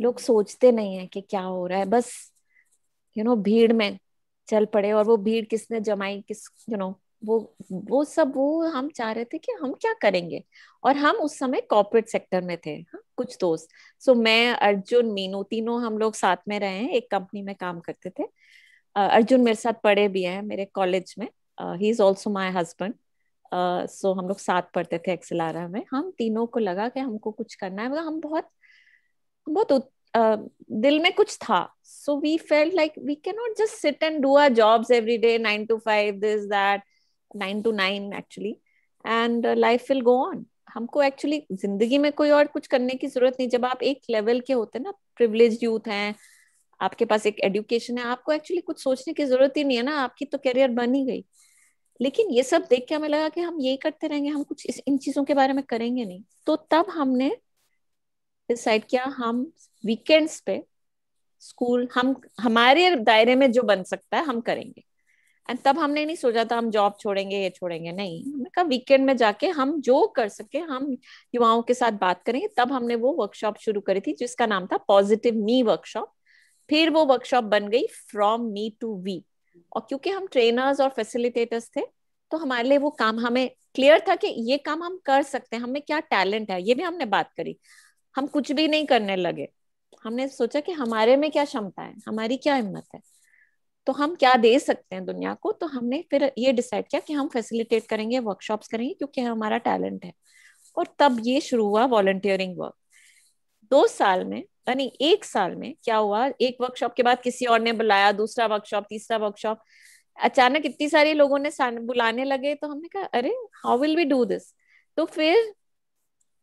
लोग सोचते नहीं है कि क्या हो रहा है बस यू you नो know, भीड़ में चल पड़े और वो भीड़ किसने जमाई किस यू you नो know, वो वो सब वो हम चाह रहे थे कि हम क्या करेंगे और हम उस समय कॉर्पोरेट सेक्टर में थे हा? कुछ दोस्त सो so, मैं अर्जुन मीनू तीनों हम लोग साथ में रहे हैं एक कंपनी में काम करते थे uh, अर्जुन मेरे साथ पढ़े भी हैं मेरे कॉलेज में he is also my husband so हम लोग साथ पढ़ते थे एक्सलारा में हम तीनों को लगा कि हमको कुछ करना है मतलब हम बहुत बहुत दिल में कुछ था so we felt like we can not just sit and do our jobs every day nine to five this that nine to nine actually and life will go on हमको एक्चुअली जिंदगी में कोई और कुछ करने की जरूरत नहीं जब आप एक लेवल के होते हैं ना प्रिवलेज यूथ हैं आपके पास एक एडुकेशन है आपको एक्चुअली कुछ सोचने की जरूरत ही नहीं है ना आपकी तो करियर बन ही गई लेकिन ये सब देख के हमें लगा कि हम यही करते रहेंगे हम कुछ इस, इन चीजों के बारे में करेंगे नहीं तो तब हमने डिसाइड किया हम वीकेंड्स पे स्कूल हम हमारे दायरे में जो बन सकता है हम करेंगे एंड तब हमने नहीं सोचा था हम जॉब छोड़ेंगे ये छोड़ेंगे नहीं हमने कहा वीकेंड में जाके हम जो कर सके हम युवाओं के साथ बात करेंगे तब हमने वो वर्कशॉप शुरू करी थी जिसका नाम था पॉजिटिव मी वर्कशॉप फिर वो वर्कशॉप बन गई फ्रॉम मी टू वी और क्योंकि हम ट्रेनर्स और फैसिलिटेटर्स थे तो हमारे लिए वो काम हमें क्लियर था कि ये काम हम कर सकते हैं हमें क्या टैलेंट है ये भी हमने बात करी हम कुछ भी नहीं करने लगे हमने सोचा कि हमारे में क्या क्षमता है हमारी क्या हिम्मत है तो हम क्या दे सकते हैं दुनिया को तो हमने फिर ये डिसाइड किया कि हम फैसिलिटेट करेंगे वर्कशॉप्स करेंगे क्योंकि हमारा टैलेंट है और तब ये शुरू हुआ वॉलंटियरिंग वर्क दो साल में यानी एक साल में क्या हुआ एक वर्कशॉप के बाद किसी और ने बुलाया दूसरा वर्कशॉप तीसरा वर्कशॉप अचानक इतनी सारी लोगों ने बुलाने लगे तो हमने कहा अरे how will we do this तो फिर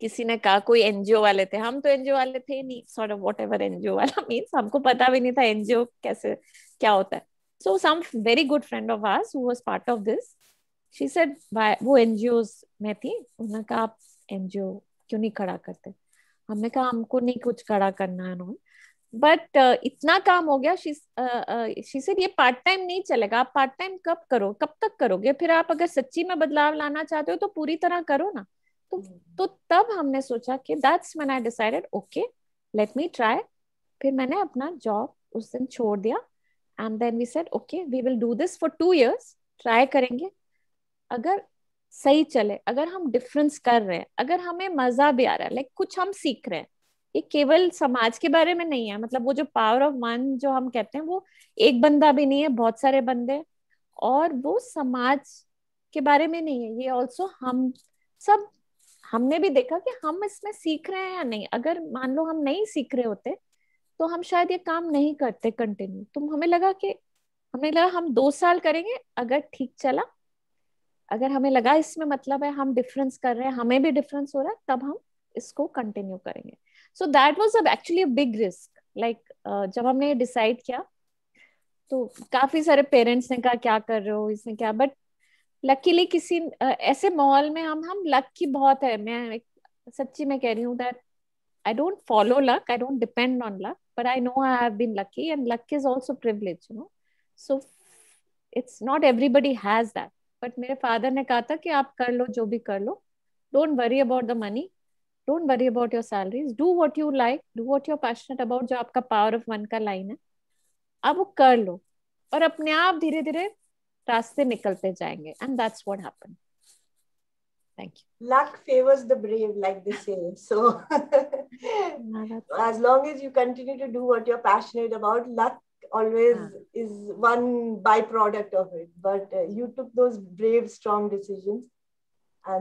किसी ने कहा कोई एनजीओ वाले थे हम तो एनजीओ वाले थे नहीं sort of whatever NGO वाला मीन्स हमको पता भी नहीं था एनजीओ कैसे क्या होता है so some very good friend of us who was part of this she said वो एनजीओ में थी उन्होंने कहा आप एनजीओ क्यों नहीं खड़ा करते हमने कहा हमको नहीं कुछ खड़ा करना है बट uh, इतना काम हो गया शी uh, uh, ये पार्ट टाइम नहीं चलेगा आप पार्ट टाइम कब करो कब तक करोगे फिर आप अगर सच्ची में बदलाव लाना चाहते हो तो पूरी तरह करो ना तो हम्म। तो तब हमने सोचा कि that's when I decided okay let me try फिर मैंने अपना जॉब उस दिन छोड़ दिया and then we said okay we will do this for two years try करेंगे अगर सही चले अगर हम डिफरेंस कर रहे हैं अगर हमें मजा भी आ रहा है लाइक कुछ हम सीख रहे हैं ये केवल समाज के बारे में नहीं है मतलब वो जो पावर ऑफ वन जो हम कहते हैं वो एक बंदा भी नहीं है बहुत सारे बंदे और वो समाज के बारे में नहीं है ये ऑल्सो हम सब हमने भी देखा कि हम इसमें सीख रहे हैं या नहीं अगर मान लो हम नहीं सीख रहे होते तो हम शायद ये काम नहीं करते कंटिन्यू तो हमें लगा कि हमें लगा हम दो साल करेंगे अगर ठीक चला अगर हमें लगा इसमें मतलब है हम डिफरेंस कर रहे हैं हमें भी डिफरेंस हो रहा है तब हम इसको कंटिन्यू करेंगे सो दैट वॉज अब एक्चुअली बिग रिस्क लाइक जब हमने डिसाइड किया तो काफी सारे पेरेंट्स ने कहा क्या कर रहे हो इसने क्या बट लकीली किसी uh, ऐसे माहौल में हम हम लक की बहुत है मैं सच्ची में कह रही हूँ that I don't follow luck I don't depend on luck but I know I have been lucky and luck is also privilege you know so it's not everybody has that but मेरे father ने कहा था कि आप कर लो जो भी कर लो don't worry about the money don't worry about your salaries do what you like do what you're passionate about जो आपका पावर ऑफ वन का लाइन है आप वो कर लो और अपने आप धीरे धीरे रास्ते निकलते जाएंगे and that's what happen Thank you. Luck favors the brave, like they say. So, as long as you continue to do what you're passionate about, luck always yeah. is one byproduct of it but uh, you took those brave strong decisions हाँ।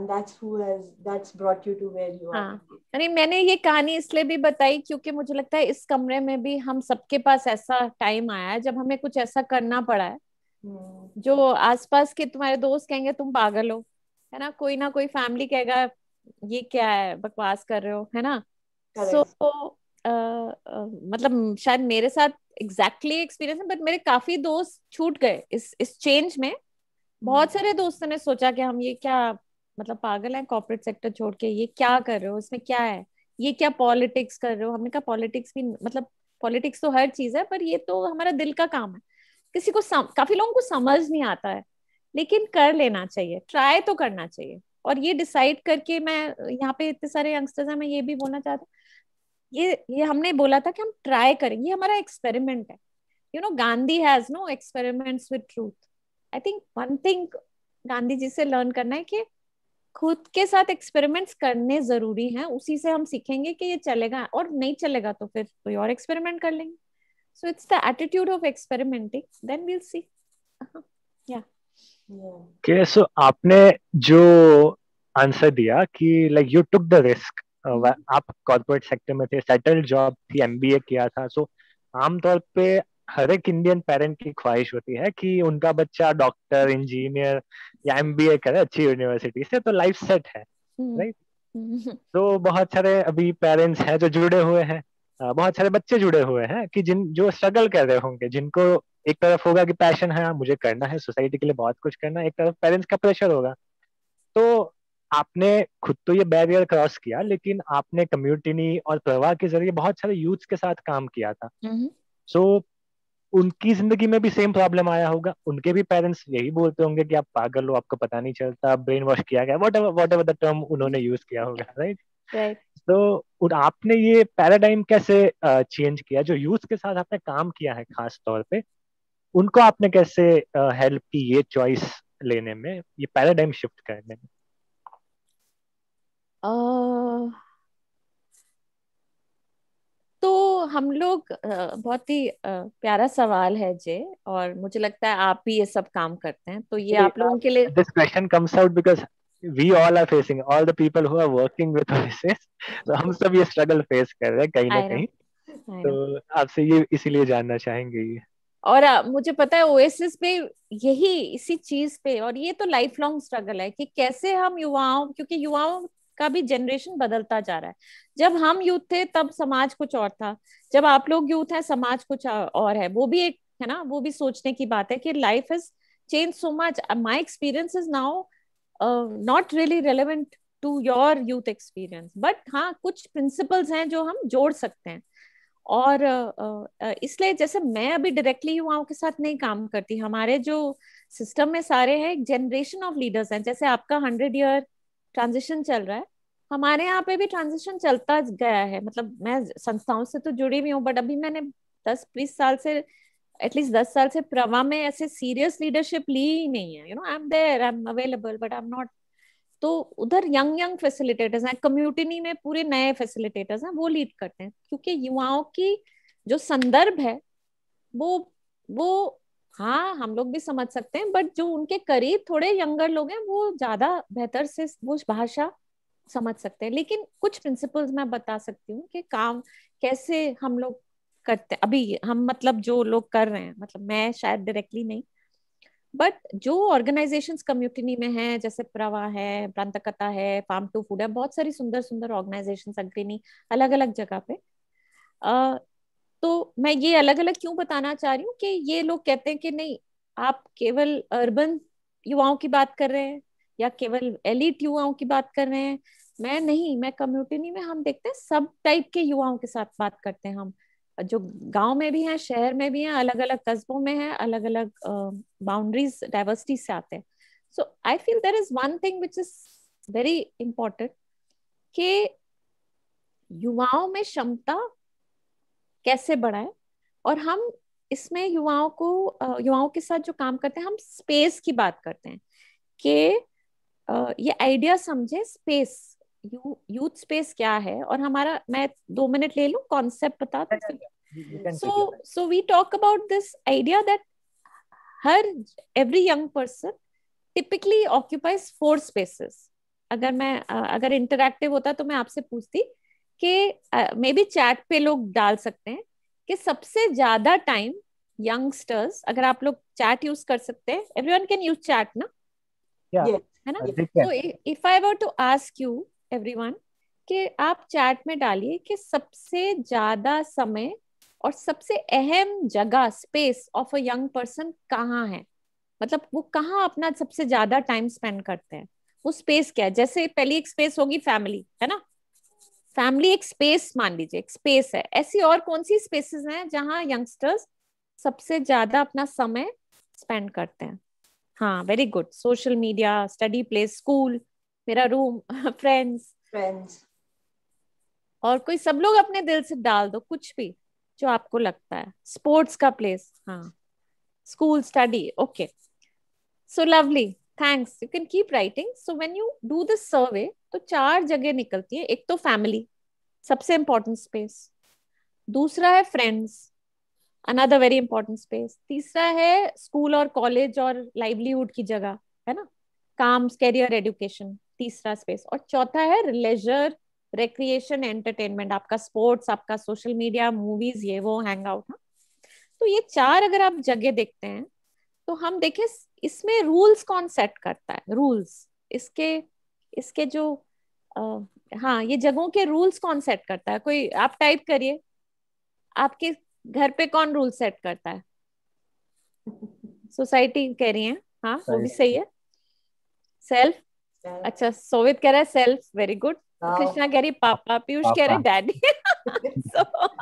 मैंने ये कहानी इसलिए भी बताई क्योंकि मुझे लगता है इस कमरे में भी हम सबके पास ऐसा टाइम आया है जब हमें कुछ ऐसा करना पड़ा है hmm. जो आसपास के तुम्हारे दोस्त कहेंगे तुम पागल हो है ना कोई ना कोई फैमिली कहेगा ये क्या है बकवास कर रहे हो है ना सो so, uh, uh, मतलब शायद मेरे साथ एग्जैक्टली एक्सपीरियंस है बट मेरे काफी दोस्त छूट गए इस इस चेंज में बहुत hmm. सारे दोस्तों ने सोचा कि हम ये क्या मतलब पागल है कॉर्पोरेट सेक्टर छोड़ के ये क्या कर रहे हो इसमें क्या है ये क्या पॉलिटिक्स कर रहे हो हमने कहा पॉलिटिक्स भी मतलब पॉलिटिक्स तो हर चीज है पर ये तो हमारा दिल का काम है किसी को सम, काफी लोगों को समझ नहीं आता है लेकिन कर लेना चाहिए ट्राई तो करना चाहिए और ये डिसाइड करके मैं यहाँ पे इतने सारे यंगस्टर्स हैं मैं ये भी बोलना चाहता हूँ ये ये हमने बोला था कि हम ट्राई करेंगे हमारा एक्सपेरिमेंट है you know Gandhi has no experiments with truth I think one thing Gandhi ji से लर्न करना है कि खुद के साथ एक्सपेरिमेंट्स करने जरूरी हैं उसी से हम सीखेंगे कि ये चलेगा और नहीं चलेगा तो फिर कोई और एक्सपेरिमेंट कर लेंगे so it's the attitude of experimenting then we will see या ओके सो आपने जो आंसर दिया कि like you took the risk आप कॉर्पोरेट सेक्टर में थे सेटल जॉब थी एमबीए किया था सो आमतौर पे हर एक इंडियन पेरेंट की ख्वाहिश होती है कि उनका बच्चा डॉक्टर इंजीनियर या एमबीए करे अच्छी यूनिवर्सिटी से तो लाइफ सेट है राइट हम्म। हम्म। तो बहुत सारे अभी पेरेंट्स हैं जो जुड़े हुए हैं बहुत सारे बच्चे जुड़े हुए हैं कि जिन जो स्ट्रगल कर रहे होंगे जिनको एक तरफ होगा कि पैशन है मुझे करना है सोसाइटी के लिए बहुत कुछ करना है एक तरफ पेरेंट्स का प्रेशर होगा तो आपने खुद तो ये बैरियर क्रॉस किया लेकिन आपने कम्युनिटी और प्रवाह के जरिए बहुत सारे यूथ के साथ काम किया था सो हम्म। so, उनकी जिंदगी में भी सेम प्रॉब्लम आया होगा उनके भी पेरेंट्स यही बोलते होंगे कि आप पागल हो आपको पता नहीं चलता ब्रेन वॉश किया गया what whatever the term उन्होंने यूज किया होगा राइट right? तो right. so, आपने ये पैराडाइम कैसे चेंज किया जो यूथ के साथ आपने काम किया है खास तौर पे उनको आपने कैसे हेल्प की ये चॉइस लेने में ये पैराडाइम शिफ्ट करने में तो हम लोग बहुत ही प्यारा सवाल है जे और मुझे लगता है आप भी ये सब काम करते हैं तो ये आप लोगों के लिए this question comes out because we all are facing all the people who are working with disease तो हम सब ये स्ट्रगल फेस कर रहे हैं कहीं ना कहीं तो आपसे ये इसीलिए जानना चाहेंगे ये और मुझे पता है ओएसएस पे यही इसी चीज पे और ये तो लाइफ लॉन्ग स्ट्रगल है कि कैसे हम युवाओं क्योंकि युवाओं का भी जनरेशन बदलता जा रहा है जब हम यूथ थे तब समाज कुछ और था जब आप लोग यूथ है समाज कुछ और है वो भी एक है ना वो भी सोचने की बात है कि life is change so much my experience is now not really relevant to your youth experience but हाँ कुछ प्रिंसिपल्स हैं जो हम जोड़ सकते हैं और इसलिए जैसे मैं अभी डायरेक्टली युवाओं के साथ नहीं काम करती हमारे जो सिस्टम में सारे हैं जनरेशन ऑफ लीडर्स हैं जैसे आपका हंड्रेड ईयर ट्रांजिशन चल रहा है हमारे यहाँ पे भी ट्रांजिशन चलता गया है मतलब मैं संस्थाओं से तो जुड़ी हुई हूँ बट अभी मैंने दस बीस साल से एटलीस्ट दस साल से प्रवा में ऐसे सीरियस लीडरशिप ली ही नहीं है you know I am there I am available but I am not तो उधर यंग यंग फैसिलिटेटर्स हैं कम्युनिटी में पूरे नए फैसिलिटेटर्स हैं वो लीड करते हैं क्योंकि युवाओं की जो संदर्भ है वो वो हाँ हम लोग भी समझ सकते हैं बट जो उनके करीब थोड़े यंगर लोग हैं वो ज्यादा बेहतर से वो भाषा समझ सकते हैं लेकिन कुछ प्रिंसिपल्स मैं बता सकती हूँ कि काम कैसे हम लोग करते हैं अभी हम मतलब जो लोग कर रहे हैं मतलब मैं शायद डायरेक्टली नहीं बट जो ऑर्गेनाइजेशंस कम्युनिटी में हैं जैसे प्रवा है प्रांतकता है फार्म टू फूड है बहुत सारी सुंदर सुंदर ऑर्गेनाइजेशन अग्रिनी अलग अलग जगह पे तो मैं ये अलग अलग क्यों बताना चाह रही हूँ कि ये लोग कहते हैं कि नहीं आप केवल अर्बन युवाओं की बात कर रहे हैं या केवल एलिट युवाओं की बात कर रहे हैं मैं नहीं मैं कम्युनिटी में हम देखते हैं सब टाइप के युवाओं के साथ बात करते हैं हम जो गांव में भी हैं शहर में भी हैं अलग अलग कस्बों में हैं अलग अलग बाउंड्रीज डाइवर्सिटी से आते हैं so I feel there is one thing which is very important कि युवाओं में क्षमता कैसे बढ़ाएं और हम इसमें युवाओं को युवाओं के साथ जो काम करते हैं हम स्पेस की बात करते हैं कि ये आइडिया समझे स्पेस यू यूथ स्पेस क्या है और हमारा मैं दो मिनट ले लू कॉन्सेप्ट बता so so we talk about this idea that हर every young person typically occupies four spaces अगर मैं अगर इंटरेक्टिव होता तो मैं आपसे पूछती कि मे बी चैट पे लोग डाल सकते हैं कि सबसे ज्यादा टाइम यंगस्टर्स अगर आप लोग चैट यूज कर सकते हैं एवरीवन कैन यूज चैट ना है ना तो if I were to ask you everyone कि आप चैट में डालिए कि सबसे ज्यादा समय और सबसे अहम जगह space of a young person कहाँ है मतलब वो कहाँ अपना सबसे ज्यादा टाइम स्पेंड करते हैं वो स्पेस क्या है जैसे पहली एक स्पेस होगी फैमिली है ना फैमिली एक स्पेस मान लीजिए एक स्पेस है ऐसी और कौन सी स्पेसेस हैं जहां यंगस्टर्स सबसे ज्यादा अपना समय स्पेंड करते हैं हाँ very good social media study place school मेरा रूम फ्रेंड्स फ्रेंड्स और कोई सब लोग अपने दिल से डाल दो कुछ भी जो आपको लगता है स्पोर्ट्स का प्लेस हाँ school study okay so lovely thanks you can keep writing so when you do this survey तो चार जगह निकलती है एक तो फैमिली सबसे इंपॉर्टेंट स्पेस दूसरा है friends another very important space तीसरा है स्कूल और कॉलेज और लाइवलीहुड की जगह है ना काम कैरियर एडुकेशन तीसरा स्पेस और चौथा है लेजर रिक्रिएशन एंटरटेनमेंट आपका स्पोर्ट्स आपका सोशल मीडिया मूवीज ये वो हैंग आउट हाँ तो ये चार अगर आप जगह देखते हैं तो हम देखें इसमें रूल्स कौन सेट करता है रूल्स इसके इसके जो आ, हाँ ये जगहों के रूल्स कौन सेट करता है कोई आप टाइप करिए आपके घर पे कौन रूल सेट करता है सोसाइटी कह रही है हाँ वो भी सही है सेल्फ अच्छा सोवित कह रहा है सेल्फ वेरी गुड कृष्णा कह रही पापा पीयूष कह रहे डैडी सो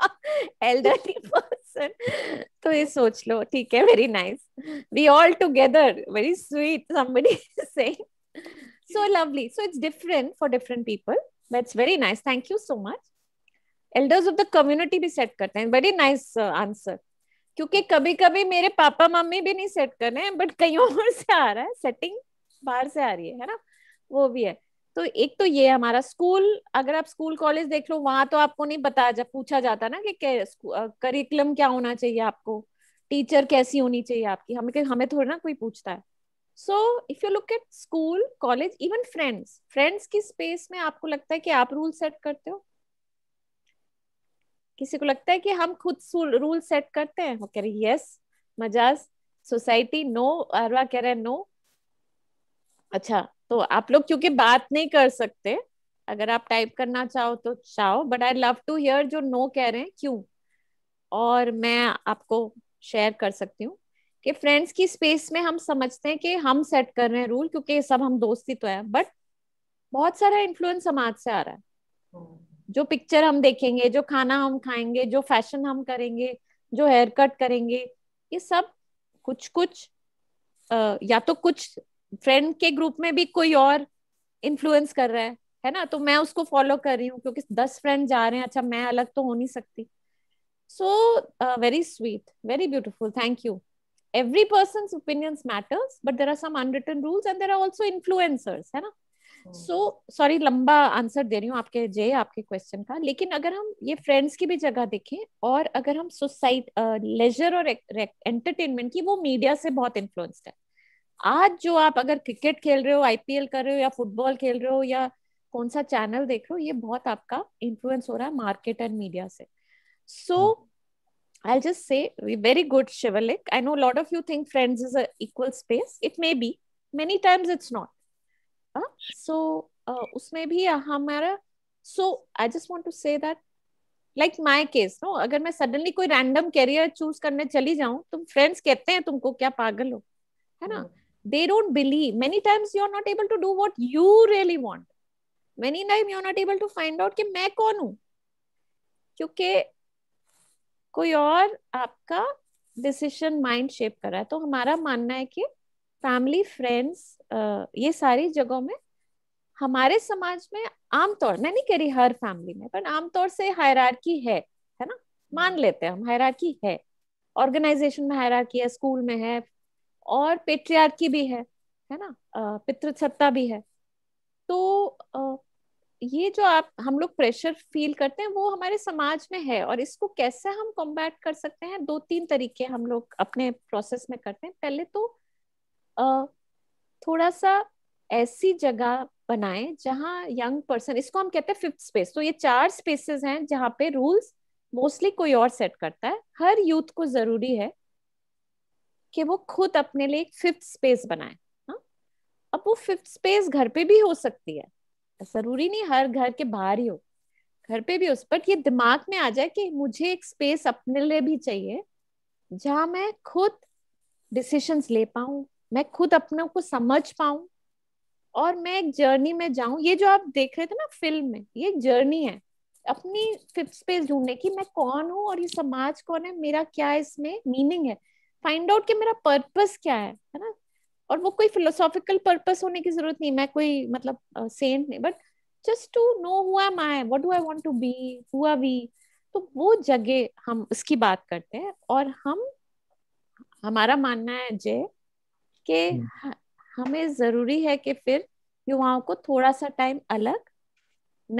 elderly person तो ये सोच लो ठीक है very nice we all together very sweet somebody saying so lovely so it's different for different people that's very nice thank you so much elders of the community भी set करते हैं very nice answer क्योंकि कभी कभी मेरे papa mummy भी नहीं set कर रहे हैं बट कहीं और से आ रहा है सेटिंग बाहर से आ रही है है ना वो भी है तो एक तो ये हमारा स्कूल अगर आप स्कूल कॉलेज देख लो वहां तो आपको नहीं बताया जा पूछा जाता ना कि करिकुलम क्या होना चाहिए आपको टीचर कैसी होनी चाहिए आपकी हमें हमें थोड़ा ना कोई पूछता है so if you look at school college even friends friends की स्पेस में आपको लगता है कि आप रूल सेट करते हो किसी को लगता है कि हम खुद रूल सेट करते हैं वो कह रहे यस मजाज सोसाइटी नो अरवा कह रहे नो अच्छा तो आप लोग क्योंकि बात नहीं कर सकते अगर आप टाइप करना चाहो तो चाहो but I love to hear जो नो कह रहे हैं क्यों और मैं आपको शेयर कर सकती हूँ कि फ्रेंड्स की स्पेस में हम समझते हैं कि हम सेट कर रहे हैं रूल क्योंकि सब हम दोस्ती तो है बट बहुत सारा इन्फ्लुएंस समाज से आ रहा है जो पिक्चर हम देखेंगे जो खाना हम खाएंगे जो फैशन हम करेंगे जो हेयर कट करेंगे ये सब कुछ कुछ आ, या तो कुछ फ्रेंड के ग्रुप में भी कोई और इन्फ्लुएंस कर रहा है है ना तो मैं उसको फॉलो कर रही हूँ क्योंकि दस फ्रेंड जा रहे हैं अच्छा मैं अलग तो हो नहीं सकती so very sweet very beautiful thank you every person's opinions matters but there are some unwritten rules and there are also influencers है ना सो hmm. so, सॉरी लंबा आंसर दे रही हूँ आपके जय आपके क्वेश्चन का लेकिन अगर हम ये फ्रेंड्स की भी जगह देखें और अगर हम सोसाइट लेजर uh, और एंटरटेनमेंट की वो मीडिया से बहुत इन्फ्लुएंस्ड है आज जो आप अगर क्रिकेट खेल रहे हो आईपीएल कर रहे हो या फुटबॉल खेल रहे हो या कौन सा चैनल देख रहे हो ये बहुत आपका इन्फ्लुएंस हो रहा है मार्केट एंड मीडिया से so I just say very good Shivalik I know lot of you think friends is equal space it may be many times it's not so उसमें भी हमारा so I just want to say that like my case no अगर मैं suddenly कोई random career choose करने चली जाऊं तुम फ्रेंड्स कहते हैं तुमको क्या पागल हो है ना mm-hmm. they don't believe many times you are not able to do what you really want many times you are not able to find out कि मैं कौन हूँ क्योंकि कोई और आपका डिसीशन माइंड शेप कर रहा है तो हमारा मानना है कि फैमिली फ्रेंड्स ये सारी जगहों में हमारे समाज में आमतौर मैं नहीं कह रही हर फैमिली में पर आमतौर से हायरार्की है है ना मान लेते हैं हम हायरार्की है ऑर्गेनाइजेशन में हायरार्की है स्कूल में है और पेट्रियार्की भी है है ना पितृसत्ता भी है तो ये जो आप हम लोग प्रेशर फील करते हैं वो हमारे समाज में है और इसको कैसे हम कॉम्बैट कर सकते हैं दो तीन तरीके हम लोग अपने प्रोसेस में करते हैं पहले तो थोड़ा सा ऐसी जगह बनाएं जहां यंग पर्सन इसको हम कहते हैं फिफ्थ स्पेस तो ये चार स्पेसेस हैं जहाँ पे रूल्स मोस्टली कोई और सेट करता है हर यूथ को जरूरी है कि वो खुद अपने लिए एक फिफ्थ स्पेस बनाए हा? अब वो फिफ्थ स्पेस घर पे भी हो सकती है जरूरी नहीं हर घर के बाहर ही हो घर पे भी उस पर ये दिमाग में आ जाए कि मुझे एक स्पेस अपने लिए भी चाहिए जहां मैं खुद डिसीशन ले पाऊं मैं खुद अपने को समझ पाऊं और मैं एक जर्नी में जाऊं ये जो आप देख रहे थे ना फिल्म में ये एक जर्नी है अपनी फिफ्थ स्पेस ढूंढने की मैं कौन हूँ और ये समाज कौन है मेरा क्या इसमें मीनिंग है फाइंड आउट कि मेरा पर्पस क्या है है ना और वो कोई फिलोसॉफिकल पर्पस होने की जरूरत नहीं मैं कोई मतलब सेंट uh, नहीं but just to know who am I what do I want to be who are we तो वो जगह हम उसकी बात करते हैं और हम हमारा मानना है जय कि हम्म। हमें जरूरी है कि फिर युवाओं को थोड़ा सा टाइम अलग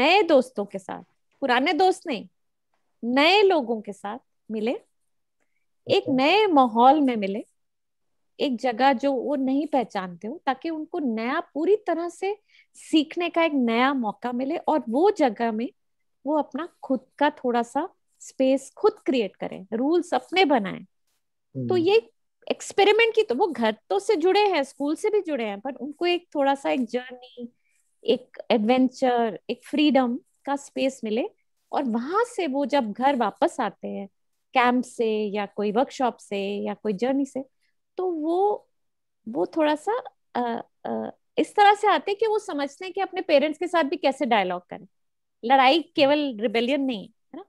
नए दोस्तों के साथ पुराने दोस्त नहीं नए लोगों के साथ मिले एक नए माहौल में मिले एक जगह जो वो नहीं पहचानते हो ताकि उनको नया पूरी तरह से सीखने का एक नया मौका मिले और वो जगह में वो अपना खुद का थोड़ा सा स्पेस खुद क्रिएट करें रूल्स अपने बनाए तो हम्म। ये एक्सपेरिमेंट की तो वो घर तो से जुड़े हैं स्कूल से भी जुड़े हैं पर उनको एक थोड़ा सा एक जर्नी एक एडवेंचर एक फ्रीडम का स्पेस मिले और वहां से वो जब घर वापस आते हैं कैंप से या कोई वर्कशॉप से या कोई जर्नी से तो वो वो थोड़ा सा आ, आ, इस तरह से आते कि वो समझते हैं कि अपने पेरेंट्स के साथ भी कैसे डायलॉग करें लड़ाई केवल रिबेलियन नहीं है ना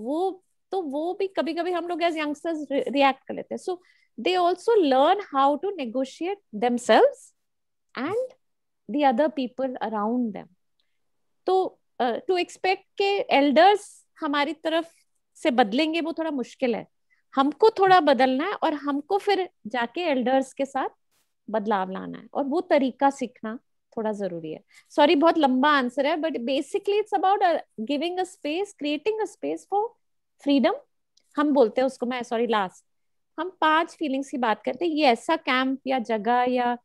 वो तो वो भी कभी कभी हम लोग एज यंगस्टर्स रिएक्ट कर लेते हैं so they also learn how to negotiate them and the other people around them तो टू एक्सपेक्ट के एल्डर्स हमारी तरफ से बदलेंगे वो थोड़ा मुश्किल है हमको थोड़ा बदलना है और हमको फिर जाके एल्डर्स के साथ बदलाव लाना है और वो तरीका सीखना थोड़ा जरूरी है सॉरी बहुत लंबा आंसर है but basically it's about giving a space creating a space for freedom हम बोलते हैं उसको मैं सॉरी लास्ट हम पांच फीलिंग्स की बात करते हैं ये ऐसा कैंप या जगह या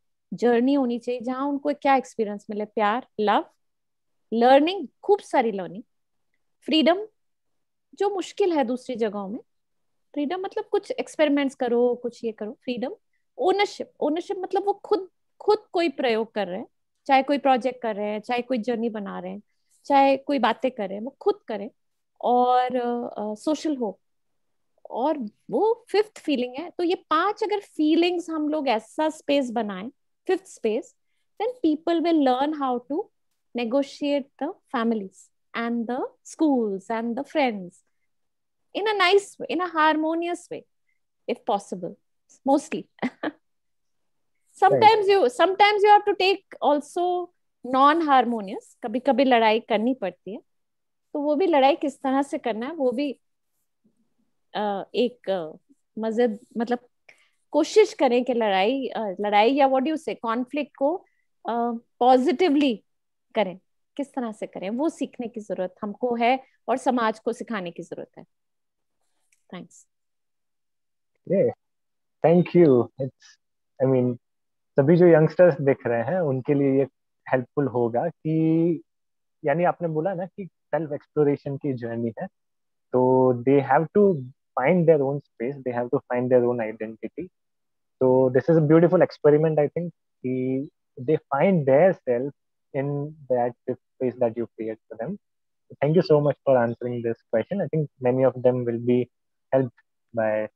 जर्नी होनी चाहिए जहां उनको क्या एक्सपीरियंस मिले प्यार लव लर्निंग खूब सारी लर्निंग फ्रीडम जो मुश्किल है दूसरी जगहों में फ्रीडम मतलब कुछ एक्सपेरिमेंट्स करो कुछ ये करो फ्रीडम ओनरशिप ओनरशिप मतलब वो खुद खुद कोई प्रयोग कर रहे हैं चाहे कोई प्रोजेक्ट कर रहे हैं चाहे कोई जर्नी बना रहे हैं चाहे कोई बातें कर रहे हैं वो खुद करें और सोशल uh, हो और वो फिफ्थ फीलिंग है तो ये पांच अगर फीलिंग्स हम लोग ऐसा स्पेस बनाए fifth space then people will learn how to negotiate the families and the schools and the friends in a nice way, in a harmonious way, if possible, mostly. sometimes right. you sometimes you have to take also non-harmonious. कभी कभी लड़ाई करनी पड़ती है तो वो भी लड़ाई किस तरह से करना है वो भी एक मजद मतलब कोशिश करें कि लड़ाई लड़ाई या व्हाट यू से कॉन्फ्लिक्ट को पॉजिटिवली uh, करें किस तरह से करें वो सीखने की जरूरत हमको है और समाज को सिखाने की जरूरत है thanks thank you it's I mean सभी जो यंगस्टर्स देख रहे हैं उनके लिए ये हेल्पफुल होगा कि यानी आपने बोला ना कि सेल्फ एक्सप्लोरेशन की जर्नी है तो they have to find their own space they have to find their own identity तो this is a beautiful experiment I think कि they find their self in that space that you create for them. Thank you so much for answering this question. I think many of them will be helped by.